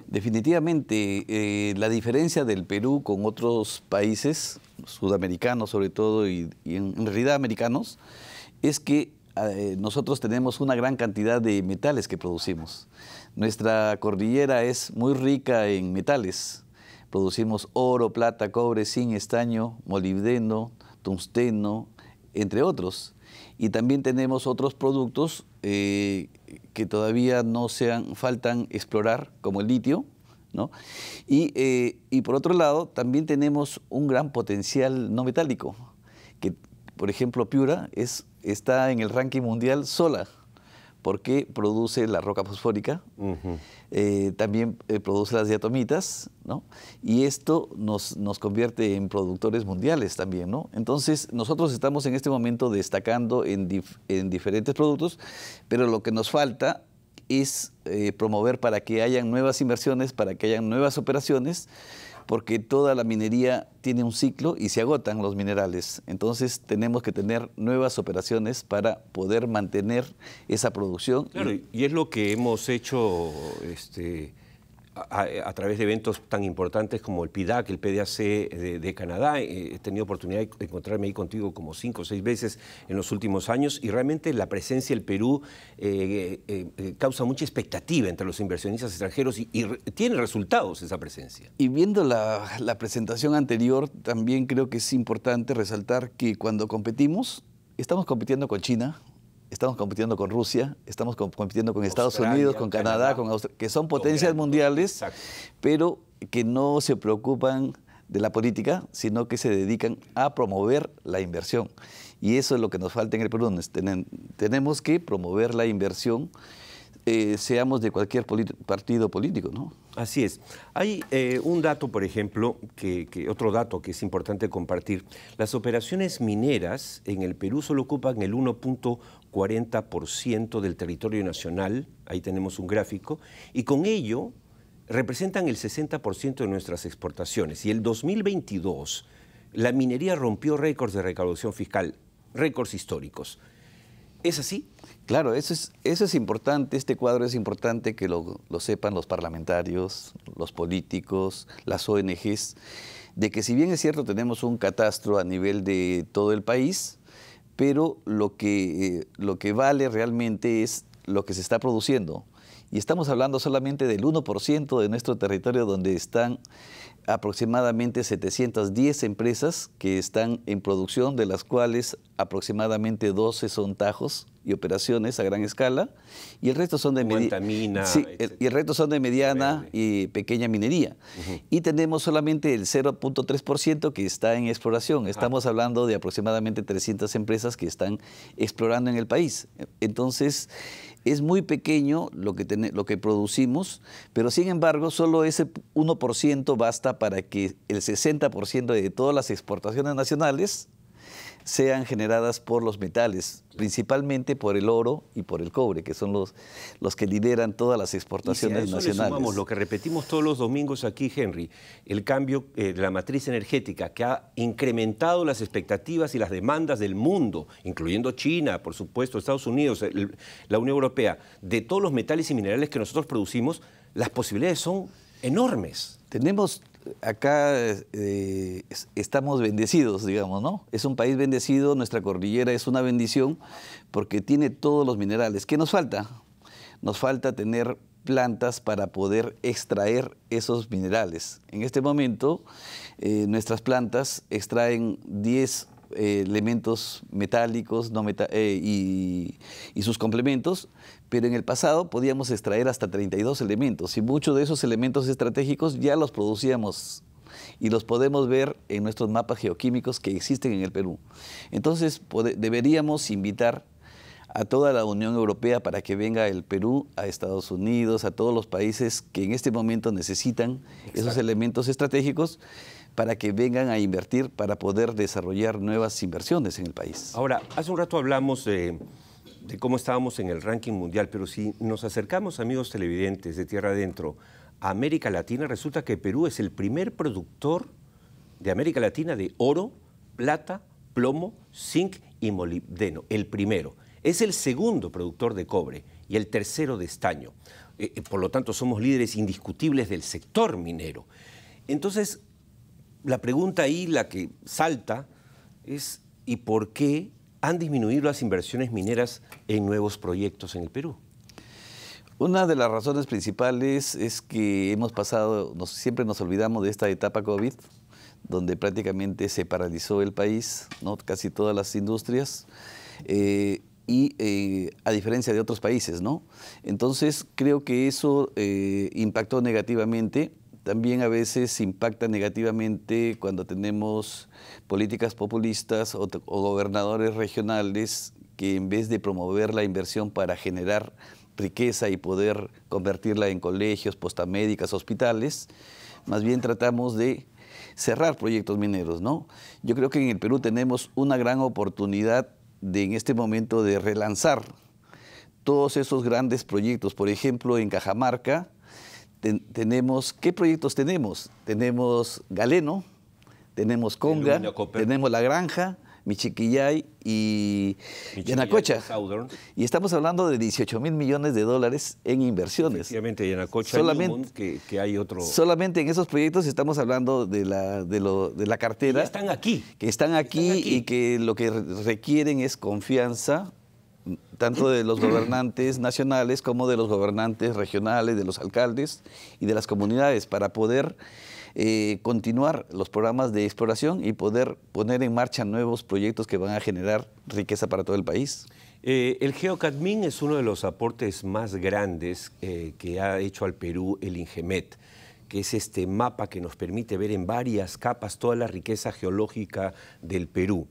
Definitivamente, eh, la diferencia del Perú con otros países, sudamericanos sobre todo, y, en realidad americanos, es que eh, nosotros tenemos una gran cantidad de metales que producimos. Nuestra cordillera es muy rica en metales. Producimos oro, plata, cobre, zinc, estaño, molibdeno, tungsteno, entre otros. Y también tenemos otros productos eh, que todavía no sean, faltan explorar, como el litio, ¿no? Eh, y, por otro lado, también tenemos un gran potencial no metálico, que por ejemplo Piura es, está en el ranking mundial sola, porque produce la roca fosfórica, eh, también eh, produce las diatomitas, Y esto nos, convierte en productores mundiales también, Entonces, nosotros estamos en este momento destacando en, diferentes productos, pero lo que nos falta es eh, promover para que hayan nuevas inversiones, para que hayan nuevas operaciones porque toda la minería tiene un ciclo y se agotan los minerales. Entonces tenemos que tener nuevas operaciones para poder mantener esa producción. Claro, y, es lo que hemos hecho este, a, través de eventos tan importantes como el PIDAC, el PDAC de, Canadá. Eh, he tenido oportunidad de encontrarme ahí contigo como cinco o seis veces en los últimos años y realmente la presencia del Perú eh, eh, causa mucha expectativa entre los inversionistas extranjeros y, tiene resultados esa presencia. Y viendo la presentación anterior, también creo que es importante resaltar que cuando competimos, estamos compitiendo con China, estamos compitiendo con Rusia, estamos compitiendo con Estados Unidos, con Canadá, con Australia, que son potencias mundiales, pero que no se preocupan de la política, sino que se dedican a promover la inversión. Y eso es lo que nos falta en el Perú. Tenemos que promover la inversión eh, seamos de cualquier partido político, ¿no? Así es. Hay eh, un dato, por ejemplo, que, otro dato que es importante compartir. Las operaciones mineras en el Perú solo ocupan el 1.40% del territorio nacional, ahí tenemos un gráfico, y con ello representan el 60% de nuestras exportaciones. Y el 2022 la minería rompió récords de recaudación fiscal, récords históricos. ¿Es así? Claro, eso es, eso es importante, este cuadro es importante que lo, sepan los parlamentarios, los políticos, las ONGs, de que si bien es cierto tenemos un catastro a nivel de todo el país, pero lo que, eh, lo que vale realmente es lo que se está produciendo. Y estamos hablando solamente del 1% de nuestro territorio donde están aproximadamente 710 empresas que están en producción, de las cuales aproximadamente 12 son tajos y operaciones a gran escala, y el resto son de, mediana y el resto son de mediana y pequeña minería. Y tenemos solamente el 0.3% que está en exploración. Ah. Estamos hablando de aproximadamente 300 empresas que están explorando en el país. Entonces, es muy pequeño lo que, lo que producimos, pero sin embargo, solo ese 1% basta para que el 60% de todas las exportaciones nacionales sean generadas por los metales, principalmente por el oro y por el cobre, que son los, los que lideran todas las exportaciones y si eso nacionales. sumamos lo que repetimos todos los domingos aquí, Henry, el cambio eh, de la matriz energética que ha incrementado las expectativas y las demandas del mundo, incluyendo China, por supuesto, Estados Unidos, la Unión Europea, de todos los metales y minerales que nosotros producimos, las posibilidades son enormes. Tenemos acá eh, estamos bendecidos, digamos, ¿no? Es un país bendecido, nuestra cordillera es una bendición porque tiene todos los minerales. ¿Qué nos falta? Nos falta tener plantas para poder extraer esos minerales. En este momento, eh, nuestras plantas extraen 10 eh, elementos metálicos y, sus complementos, pero en el pasado podíamos extraer hasta 32 elementos y muchos de esos elementos estratégicos ya los producíamos y los podemos ver en nuestros mapas geoquímicos que existen en el Perú. Entonces deberíamos invitar a toda la Unión Europea para que venga el Perú, a Estados Unidos, a todos los países que en este momento necesitan esos elementos estratégicos para que vengan a invertir para poder desarrollar nuevas inversiones en el país. Ahora, hace un rato hablamos de de cómo estábamos en el ranking mundial, pero si nos acercamos, amigos televidentes de Tierra Adentro, a América Latina, resulta que Perú es el primer productor de América Latina de oro, plata, plomo, zinc y molibdeno, el primero. Es el segundo productor de cobre y el tercero de estaño. Eh, eh, por lo tanto, somos líderes indiscutibles del sector minero. Entonces, la pregunta ahí, la que salta, es ¿y por qué han disminuido las inversiones mineras en nuevos proyectos en el Perú? Una de las razones principales es que hemos pasado, siempre nos olvidamos de esta etapa COVID, donde prácticamente se paralizó el país, ¿no? casi todas las industrias. Eh, y eh, a diferencia de otros países, ¿no? Entonces creo que eso eh, impactó negativamente también a veces impacta negativamente cuando tenemos políticas populistas o, gobernadores regionales que en vez de promover la inversión para generar riqueza y poder convertirla en colegios, postamédicas, hospitales, más bien tratamos de cerrar proyectos mineros, ¿no? Yo creo que en el Perú tenemos una gran oportunidad de en este momento de relanzar todos esos grandes proyectos. Por ejemplo, en Cajamarca tenemos, ¿qué proyectos tenemos? Tenemos Galeno, tenemos Conga, tenemos La Granja, Michiquillay y Y estamos hablando de 18 mil millones de dólares en inversiones. Efectivamente, solamente, que, hay otro... Solamente en esos proyectos estamos hablando de la, de lo, de la cartera... Que están aquí. Que están aquí y que lo que requieren es confianza, tanto de los gobernantes nacionales como de los gobernantes regionales, de los alcaldes y de las comunidades, para poder eh, continuar los programas de exploración y poder poner en marcha nuevos proyectos que van a generar riqueza para todo el país. Eh, el geocadmin es uno de los aportes más grandes eh, que ha hecho al Perú el Ingemet que es este mapa que nos permite ver en varias capas toda la riqueza geológica del Perú.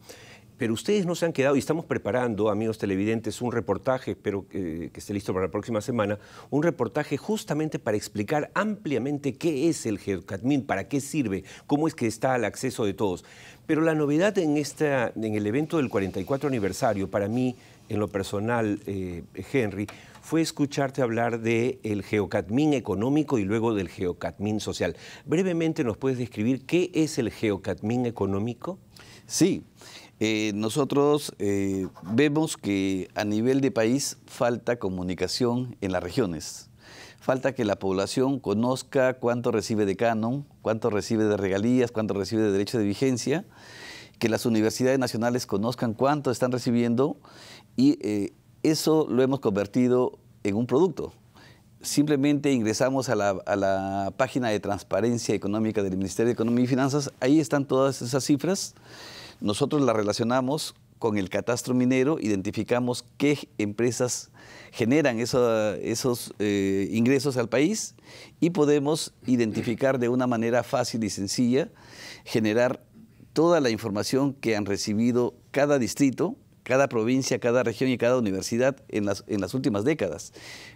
Pero ustedes no se han quedado, y estamos preparando, amigos televidentes, un reportaje, espero que, esté listo para la próxima semana, un reportaje justamente para explicar ampliamente qué es el geocadmin, para qué sirve, cómo es que está al acceso de todos. Pero la novedad en, esta, en el evento del 44 aniversario, para mí, en lo personal, eh, Henry, fue escucharte hablar del el geocadmin económico y luego del geocadmin social. Brevemente, ¿nos puedes describir qué es el geocadmin económico? Sí, eh, nosotros eh, vemos que a nivel de país falta comunicación en las regiones. Falta que la población conozca cuánto recibe de canon, cuánto recibe de regalías, cuánto recibe de derecho de vigencia, que las universidades nacionales conozcan cuánto están recibiendo y eh, eso lo hemos convertido en un producto. Simplemente ingresamos a la, a la página de transparencia económica del Ministerio de Economía y Finanzas, ahí están todas esas cifras nosotros la relacionamos con el catastro minero, identificamos qué empresas generan esos eh, ingresos al país y podemos identificar de una manera fácil y sencilla, generar toda la información que han recibido cada distrito, cada provincia, cada región y cada universidad en las últimas décadas.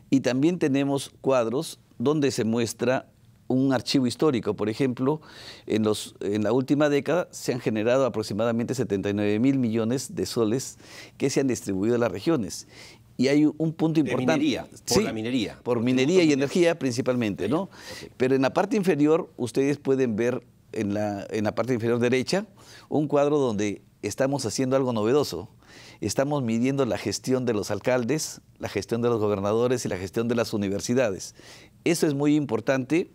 Y también tenemos cuadros donde se muestra un archivo histórico. Por ejemplo, en, los, en la última década se han generado aproximadamente 79 mil millones de soles que se han distribuido a las regiones. Y hay un punto importante. minería, por la minería. Por, minería y energía principalmente, ¿no? Pero en la parte inferior, ustedes pueden ver en la, en la parte inferior derecha un cuadro donde estamos haciendo algo novedoso estamos midiendo la gestión de los alcaldes, la gestión de los gobernadores y la gestión de las universidades. Eso es muy importante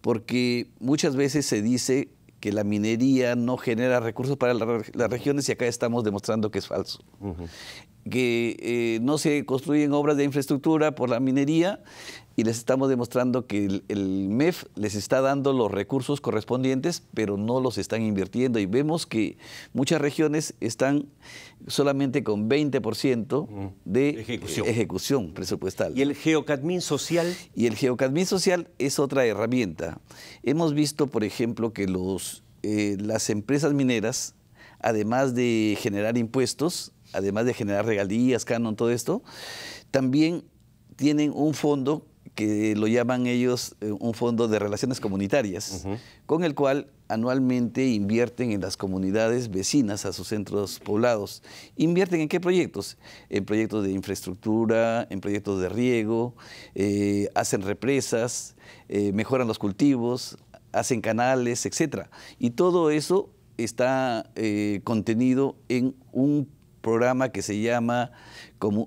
porque muchas veces se dice que la minería no genera recursos para las regiones y acá estamos demostrando que es falso que eh, no se construyen obras de infraestructura por la minería y les estamos demostrando que el, MEF les está dando los recursos correspondientes, pero no los están invirtiendo. Y vemos que muchas regiones están solamente con 20% de ejecución. ejecución. presupuestal. ¿Y el geocadmin social? Y el geocadmin social es otra herramienta. Hemos visto, por ejemplo, que los, eh, las empresas mineras, además de generar impuestos, además de generar regalías, canon, todo esto, también tienen un fondo que lo llaman ellos eh, un fondo de relaciones comunitarias, con el cual anualmente invierten en las comunidades vecinas a sus centros poblados. ¿Invierten en qué proyectos? En proyectos de infraestructura, en proyectos de riego, eh, hacen represas, eh, mejoran los cultivos, hacen canales, etc. Y todo eso está contenido en un programa que se llama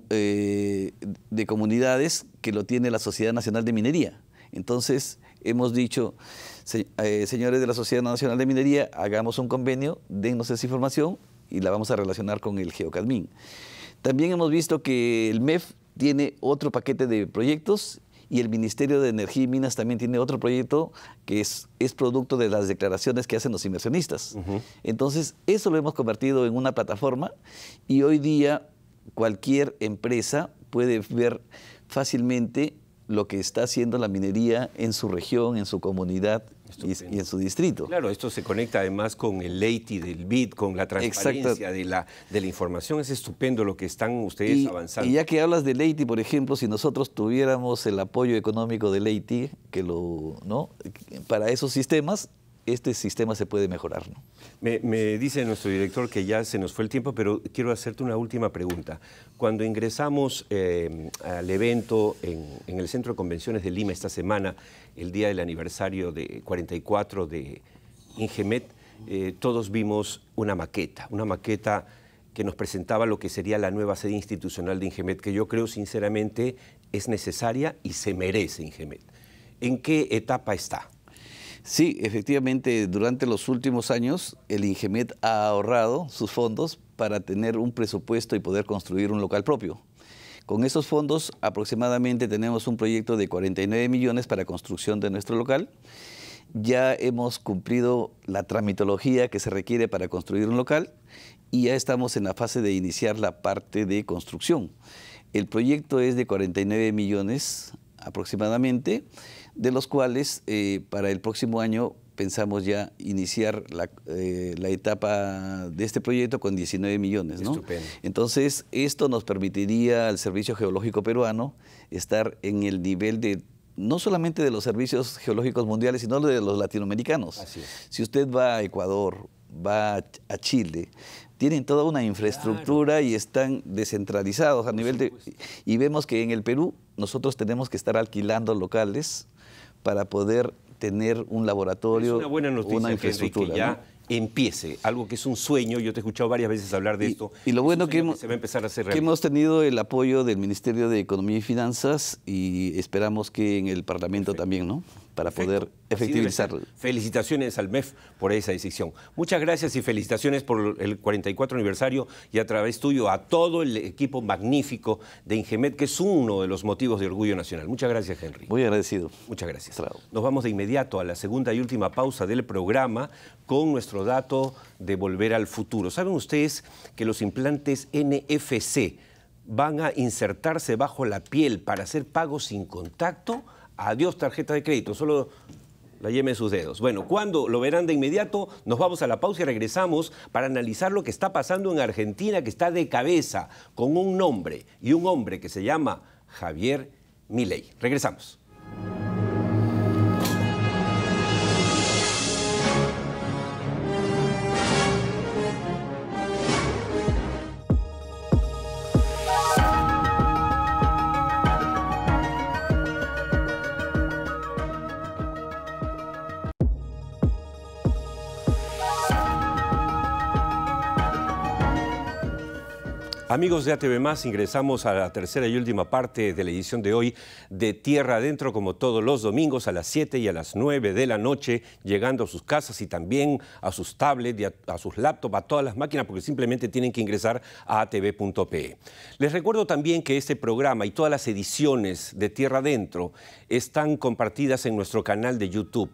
eh, de comunidades que lo tiene la Sociedad Nacional de Minería. Entonces hemos dicho, eh, señores de la Sociedad Nacional de Minería, hagamos un convenio, denos esa información y la vamos a relacionar con el Geocadmin. También hemos visto que el MEF tiene otro paquete de proyectos y el Ministerio de Energía y Minas también tiene otro proyecto que es, es producto de las declaraciones que hacen los inversionistas. Entonces, eso lo hemos convertido en una plataforma y hoy día cualquier empresa puede ver fácilmente lo que está haciendo la minería en su región, en su comunidad y, en su distrito. Claro, esto se conecta además con el Leiti del BID, con la transparencia de la, de la información. Es estupendo lo que están ustedes avanzando. Y ya que hablas de Leiti, por ejemplo, si nosotros tuviéramos el apoyo económico de Leiti, que lo, ¿no? para esos sistemas, este sistema se puede mejorar. ¿no? Me, dice nuestro director que ya se nos fue el tiempo, pero quiero hacerte una última pregunta. Cuando ingresamos eh, al evento en, en, el Centro de Convenciones de Lima esta semana, el día del aniversario de 44 de Ingemet, eh, todos vimos una maqueta, una maqueta que nos presentaba lo que sería la nueva sede institucional de Ingemet, que yo creo sinceramente es necesaria y se merece Ingemet. ¿En qué etapa está? Sí, efectivamente, durante los últimos años el Ingemet ha ahorrado sus fondos para tener un presupuesto y poder construir un local propio. Con esos fondos aproximadamente tenemos un proyecto de 49 millones para construcción de nuestro local. Ya hemos cumplido la tramitología que se requiere para construir un local y ya estamos en la fase de iniciar la parte de construcción. El proyecto es de 49 millones aproximadamente de los cuales eh, para el próximo año pensamos ya iniciar la, eh, etapa de este proyecto con 19 millones. Entonces, esto nos permitiría al Servicio Geológico Peruano estar en el nivel de no solamente de los servicios geológicos mundiales, sino de los latinoamericanos. Si usted va a Ecuador, va a Chile, tienen toda una infraestructura y están descentralizados a nivel de... Y vemos que en el Perú nosotros tenemos que estar alquilando locales para poder tener un laboratorio, es una, buena noticia, infraestructura. Que, ya empiece, algo que es un sueño, yo te he escuchado varias veces hablar de esto. Y lo bueno que, hemos, tenido el apoyo del Ministerio de Economía y Finanzas y esperamos que en el Parlamento también, ¿no? para poder efectivizarlo. Felicitaciones al MEF por esa decisión. Muchas gracias y felicitaciones por el 44 aniversario y a través tuyo a todo el equipo magnífico de Ingemet, que es uno de los motivos de orgullo nacional. Muchas gracias, Henry. Muy agradecido. Muchas gracias. Nos vamos de inmediato a la segunda y última pausa del programa con nuestro dato de volver al futuro. ¿Saben ustedes que los implantes NFC van a insertarse bajo la piel para hacer pagos sin contacto? adiós tarjeta de crédito, solo la yeme sus dedos. Bueno, cuando lo verán de inmediato, nos vamos a la pausa y regresamos para analizar lo que está pasando en Argentina, que está de cabeza con un nombre y un hombre que se llama Javier Milei. Regresamos. Amigos de ATV Más, ingresamos a la tercera y última parte de la edición de hoy de Tierra Adentro, como todos los domingos a las 7 y a las 9 de la noche, llegando a sus casas y también a sus tablets, a, a, sus laptops, a todas las máquinas, porque simplemente tienen que ingresar a atv.pe. Les recuerdo también que este programa y todas las ediciones de Tierra Adentro están compartidas en nuestro canal de YouTube,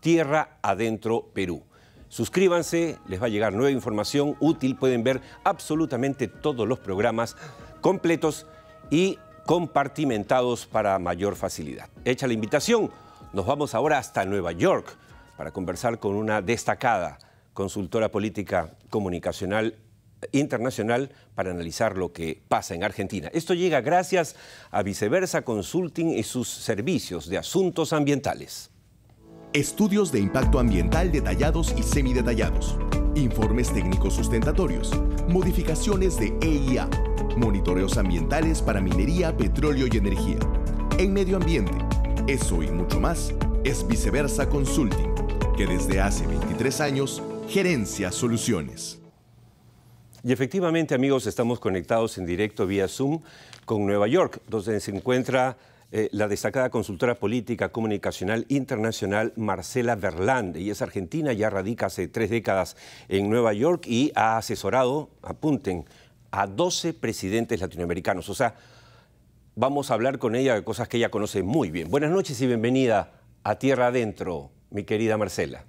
Tierra Adentro Perú. Suscríbanse, les va a llegar nueva información útil, pueden ver absolutamente todos los programas completos y compartimentados para mayor facilidad. Hecha la invitación, nos vamos ahora hasta Nueva York para conversar con una destacada consultora política comunicacional internacional para analizar lo que pasa en Argentina. Esto llega gracias a Viceversa Consulting y sus servicios de asuntos ambientales. Estudios de impacto ambiental detallados y semidetallados. Informes técnicos sustentatorios. Modificaciones de EIA. Monitoreos ambientales para minería, petróleo y energía. En medio ambiente. Eso y mucho más es Viceversa Consulting, que desde hace 23 años gerencia soluciones. Y efectivamente, amigos, estamos conectados en directo vía Zoom con Nueva York, donde se encuentra eh, la destacada consultora política comunicacional internacional Marcela Verland Y es argentina, ya radica hace tres décadas en Nueva York y ha asesorado, apunten, a 12 presidentes latinoamericanos. O sea, vamos a hablar con ella de cosas que ella conoce muy bien. Buenas noches y bienvenida a Tierra Adentro, mi querida Marcela.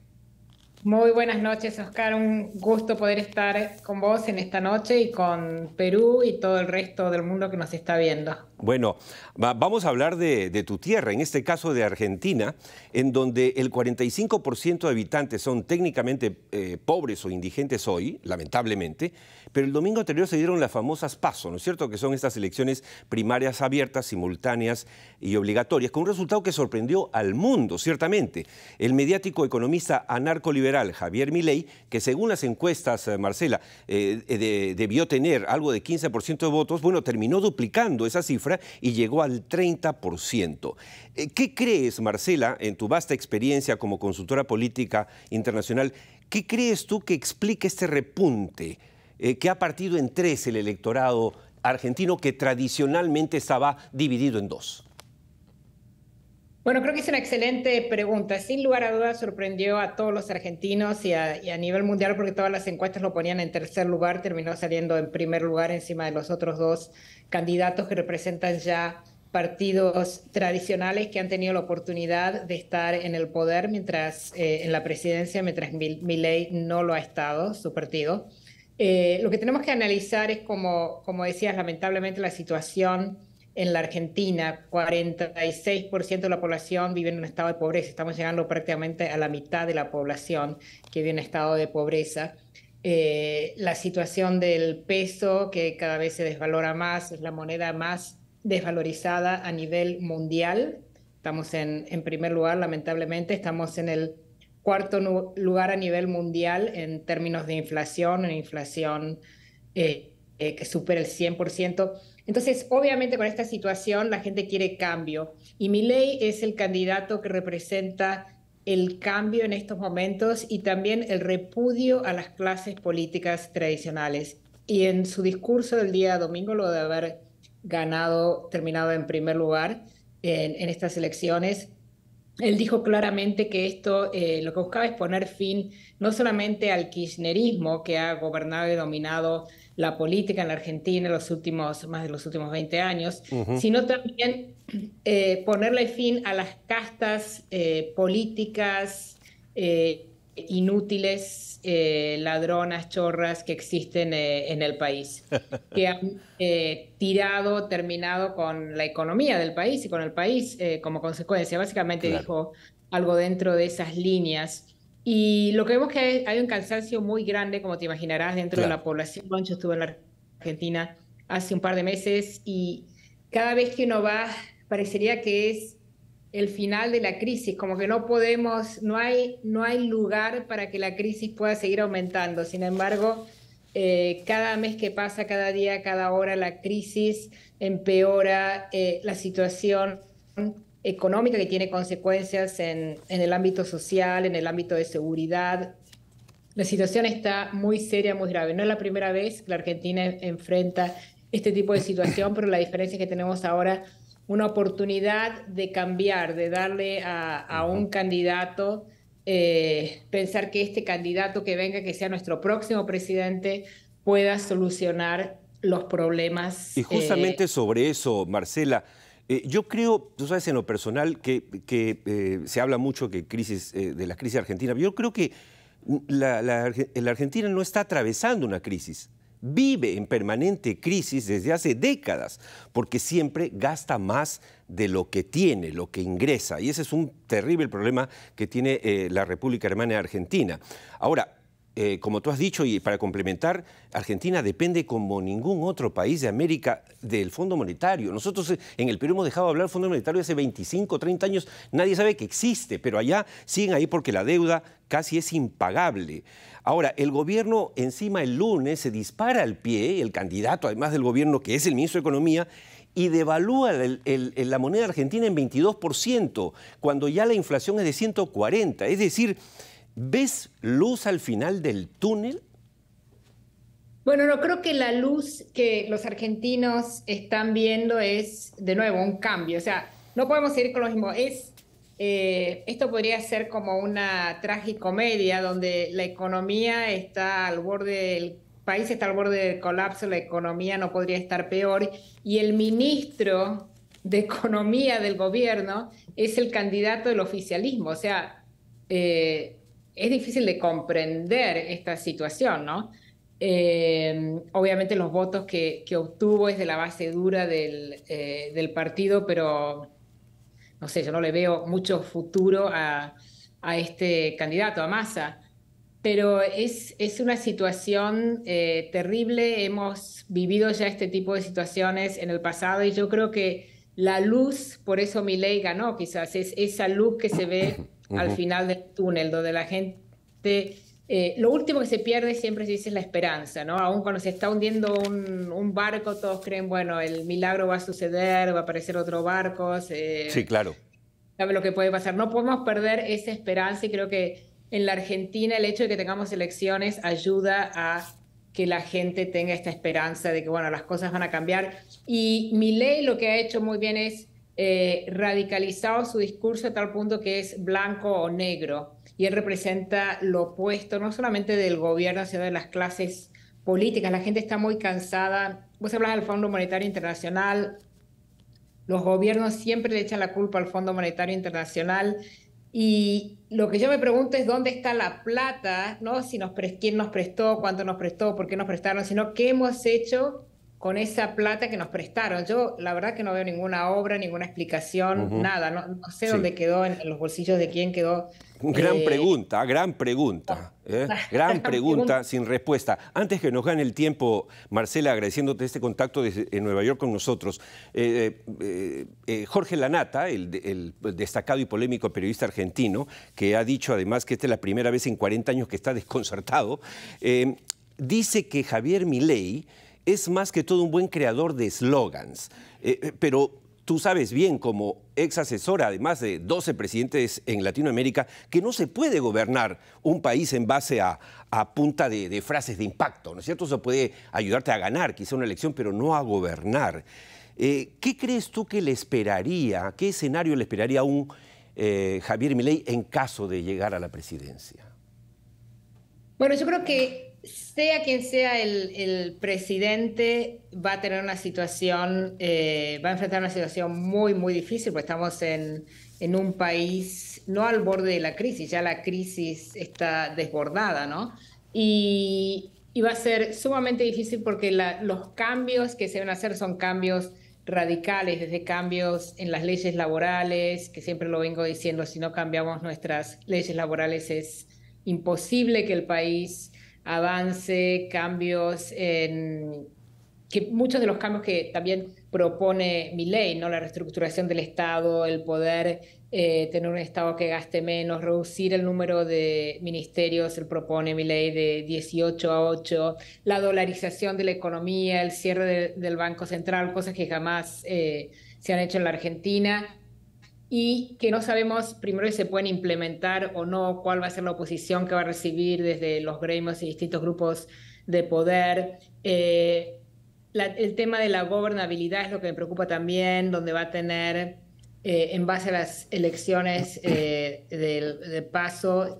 Muy buenas noches, Oscar. Un gusto poder estar con vos en esta noche y con Perú y todo el resto del mundo que nos está viendo. Bueno, vamos a hablar de, tu tierra, en este caso de Argentina, en donde el 45% de habitantes son técnicamente eh, pobres o indigentes hoy, lamentablemente, pero el domingo anterior se dieron las famosas PASO, ¿no es cierto? Que son estas elecciones primarias abiertas, simultáneas y obligatorias, con un resultado que sorprendió al mundo, ciertamente. El mediático economista anarcoliberal Javier Milei, que según las encuestas, eh, Marcela, eh, debió tener algo de 15% de votos, bueno, terminó duplicando esa cifra y llegó al 30%. Eh, ¿Qué crees, Marcela, en tu vasta experiencia como consultora política internacional, qué crees tú que explique este repunte eh, que ha partido en tres el electorado argentino que tradicionalmente estaba dividido en dos? Bueno, creo que es una excelente pregunta. Sin lugar a dudas sorprendió a todos los argentinos y a, nivel mundial porque todas las encuestas lo ponían en tercer lugar, terminó saliendo en primer lugar encima de los otros dos candidatos que representan ya partidos tradicionales que han tenido la oportunidad de estar en el poder mientras eh, en la presidencia, mientras Milei no lo ha estado, su partido. Eh, lo que tenemos que analizar es, como, como decías, lamentablemente la situación en la Argentina, 46% de la población vive en un estado de pobreza. Estamos llegando prácticamente a la mitad de la población que vive en estado de pobreza. Eh, la situación del peso, que cada vez se desvalora más, es la moneda más desvalorizada a nivel mundial. Estamos en, en primer lugar, lamentablemente, estamos en el cuarto lugar a nivel mundial en términos de inflación, una inflación eh, eh, que supera el 100%. Entonces, obviamente con esta situación la gente quiere cambio y Milei es el candidato que representa el cambio en estos momentos y también el repudio a las clases políticas tradicionales. Y en su discurso del día domingo, lo de haber ganado, terminado en primer lugar en, estas elecciones, él dijo claramente que esto eh, lo que buscaba es poner fin no solamente al kirchnerismo que ha gobernado y dominado la política en la Argentina los últimos, más de los últimos 20 años, sino también eh, ponerle fin a las castas eh, políticas eh, inútiles, ladronas, chorras que existen en el país, [LAUGHS] que han tirado, terminado con la economía del país y con el país como consecuencia. Básicamente dijo algo dentro de esas líneas. Y lo que vemos que hay, un cansancio muy grande, como te imaginarás, dentro de la población. Yo estuve en la Argentina hace un par de meses y cada vez que uno va, parecería que es el final de la crisis, como que no podemos, no hay, no hay lugar para que la crisis pueda seguir aumentando. Sin embargo, eh, cada mes que pasa, cada día, cada hora, la crisis empeora eh, la situación económica que tiene consecuencias en, el ámbito social, en el ámbito de seguridad. La situación está muy seria, muy grave. No es la primera vez que la Argentina enfrenta este tipo de situación, pero la diferencia es que tenemos ahora una oportunidad de cambiar, de darle a, un candidato, eh, pensar que este candidato que venga, que sea nuestro próximo presidente, pueda solucionar los problemas. Y justamente eh, sobre eso, Marcela, eh, yo creo, tú sabes, en lo personal, que, eh, se habla mucho que crisis, eh, de la crisis argentina. Yo creo que la, Argentina no está atravesando una crisis. Vive en permanente crisis desde hace décadas, porque siempre gasta más de lo que tiene, lo que ingresa. Y ese es un terrible problema que tiene la República Hermana Argentina. Ahora, eh, como tú has dicho, y para complementar, Argentina depende como ningún otro país de América del Fondo Monetario. Nosotros eh, en el Perú hemos dejado de hablar del Fondo Monetario hace 25, 30 años, nadie sabe que existe, pero allá siguen ahí porque la deuda casi es impagable. Ahora, el gobierno encima el lunes se dispara al pie, el candidato además del gobierno que es el ministro de Economía, y devalúa la moneda argentina en 22%, cuando ya la inflación es de 140. Es decir, ¿Ves luz al final del túnel? Bueno, no creo que la luz que los argentinos están viendo es, de nuevo, un cambio. O sea, no podemos seguir con lo mismo. Eh, esto podría ser como una tragicomedia donde la economía está al borde del país está al borde del colapso, la economía no podría estar peor y el ministro de Economía del gobierno es el candidato del oficialismo. O sea, eh, es difícil de comprender esta situación, ¿no? Eh, obviamente los votos que, que, obtuvo es de la base dura del, eh, del, partido, pero no sé, yo no le veo mucho futuro a, a este candidato, a Massa. Pero es, es una situación eh, terrible, hemos vivido ya este tipo de situaciones en el pasado y yo creo que la luz, por eso mi ley ganó quizás, es esa luz que se ve [LAUGHS] al final del túnel, donde la gente... Eh, lo último que se pierde siempre se dice es la esperanza, ¿no? Aún cuando se está hundiendo un, barco, todos creen, bueno, el milagro va a suceder, va a aparecer otro barco. Se, sí, claro. Sabe lo que puede pasar. No podemos perder esa esperanza y creo que en la Argentina el hecho de que tengamos elecciones ayuda a que la gente tenga esta esperanza de que, bueno, las cosas van a cambiar. Y mi ley lo que ha hecho muy bien es eh, radicalizado su discurso a tal punto que es blanco o negro. Y él representa lo opuesto, no solamente del gobierno, sino de las clases políticas. La gente está muy cansada. Vos hablas del Fondo Monetario Internacional. Los gobiernos siempre le echan la culpa al Fondo Monetario Internacional. Y lo que yo me pregunto es dónde está la plata, no si nos quién nos prestó, cuánto nos prestó, por qué nos prestaron, sino qué hemos hecho con esa plata que nos prestaron. Yo la verdad que no veo ninguna obra, ninguna explicación, nada. No, sé dónde quedó, en, los bolsillos de quién quedó. Gran eh, pregunta, gran pregunta. Ah, ¿eh? [LAUGHS] Gran pregunta sin respuesta. Antes que nos gane el tiempo, Marcela, agradeciéndote este contacto desde Nueva York con nosotros. Eh, Jorge Lanata, el, el destacado y polémico periodista argentino, que ha dicho además que esta es la primera vez en 40 años que está desconcertado, dice que Javier Milei es más que todo un buen creador de eslogans, eh, eh, pero tú sabes bien, como ex asesora, además de 12 presidentes en Latinoamérica, que no se puede gobernar un país en base a, punta de, frases de impacto, ¿no es cierto? Eso puede ayudarte a ganar quizá una elección, pero no a gobernar. Eh, ¿Qué crees tú que le esperaría, qué escenario le esperaría a un Javier Milei en caso de llegar a la presidencia? Bueno, yo creo que sea quien sea el, presidente, va a tener una situación, eh, va a enfrentar una situación muy, muy difícil, porque estamos en, un país no al borde de la crisis, ya la crisis está desbordada, ¿no? Y, va a ser sumamente difícil porque los cambios que se van a hacer son cambios radicales, desde cambios en las leyes laborales, que siempre lo vengo diciendo, si no cambiamos nuestras leyes laborales es imposible que el país avance, cambios en que muchos de los cambios que también propone mi ley, ¿no? la reestructuración del Estado, el poder eh, tener un Estado que gaste menos, reducir el número de ministerios, él propone mi ley de 18 a 8, la dolarización de la economía, el cierre del Banco Central, cosas que jamás eh, se han hecho en la Argentina y que no sabemos primero si se pueden implementar o no, cuál va a ser la oposición que va a recibir desde los gremios y distintos grupos de poder. Eh, el tema de la gobernabilidad es lo que me preocupa también, donde va a tener, eh, en base a las elecciones eh, de paso,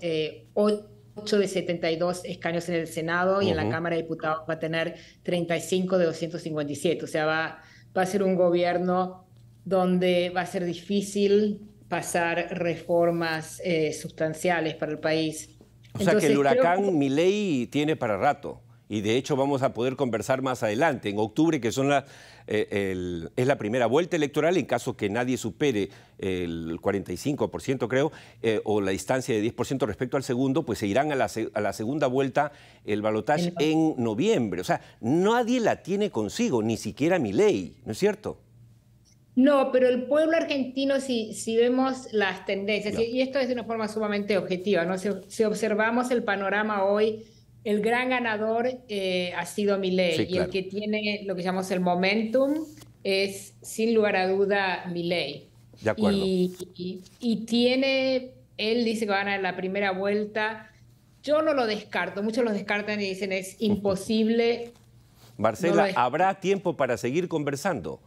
8 de 72 escaños en el Senado y en la Cámara de Diputados va a tener 35 de 257. O sea, va, va a ser un gobierno donde va a ser difícil pasar reformas eh, sustanciales para el país. O sea que el huracán mi ley, tiene para rato y de hecho vamos a poder conversar más adelante, en octubre, que son las eh, es la primera vuelta electoral, en caso que nadie supere el 45%, creo, eh, o la distancia de 10% respecto al segundo, pues se irán a la, segunda vuelta el balotaje en noviembre. O sea, nadie la tiene consigo, ni siquiera mi ley, ¿no es cierto? No, pero el pueblo argentino, si, si vemos las tendencias, y esto es de una forma sumamente objetiva, ¿no? Si, observamos el panorama hoy, el gran ganador eh, ha sido Milei, y el que tiene lo que llamamos el momentum es, sin lugar a duda, Milei. De Y, tiene, él dice que va a ganar la primera vuelta. Yo no lo descarto, muchos lo descartan y dicen es imposible. Marcela, ¿habrá tiempo para seguir conversando?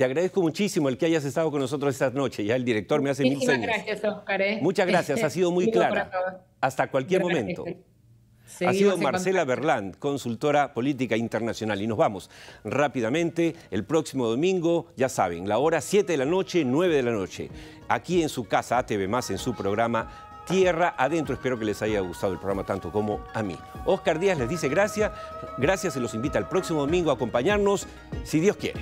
Te agradezco muchísimo el que hayas estado con nosotros esta noche. Ya el director me hace mil señas. Muchas gracias, Oscar. ¿eh? Muchas gracias, ha este, sido muy clara. Hasta cualquier momento. ha sido Marcela Berland, consultora política internacional. Y nos vamos rápidamente. El próximo domingo, ya saben, la hora 7 de la noche, 9 de la noche. Aquí en su casa, ATV Más, en su programa Tierra Adentro. Espero que les haya gustado el programa tanto como a mí. Oscar Díaz les dice gracias. Gracias, y los invita el próximo domingo a acompañarnos, si Dios quiere.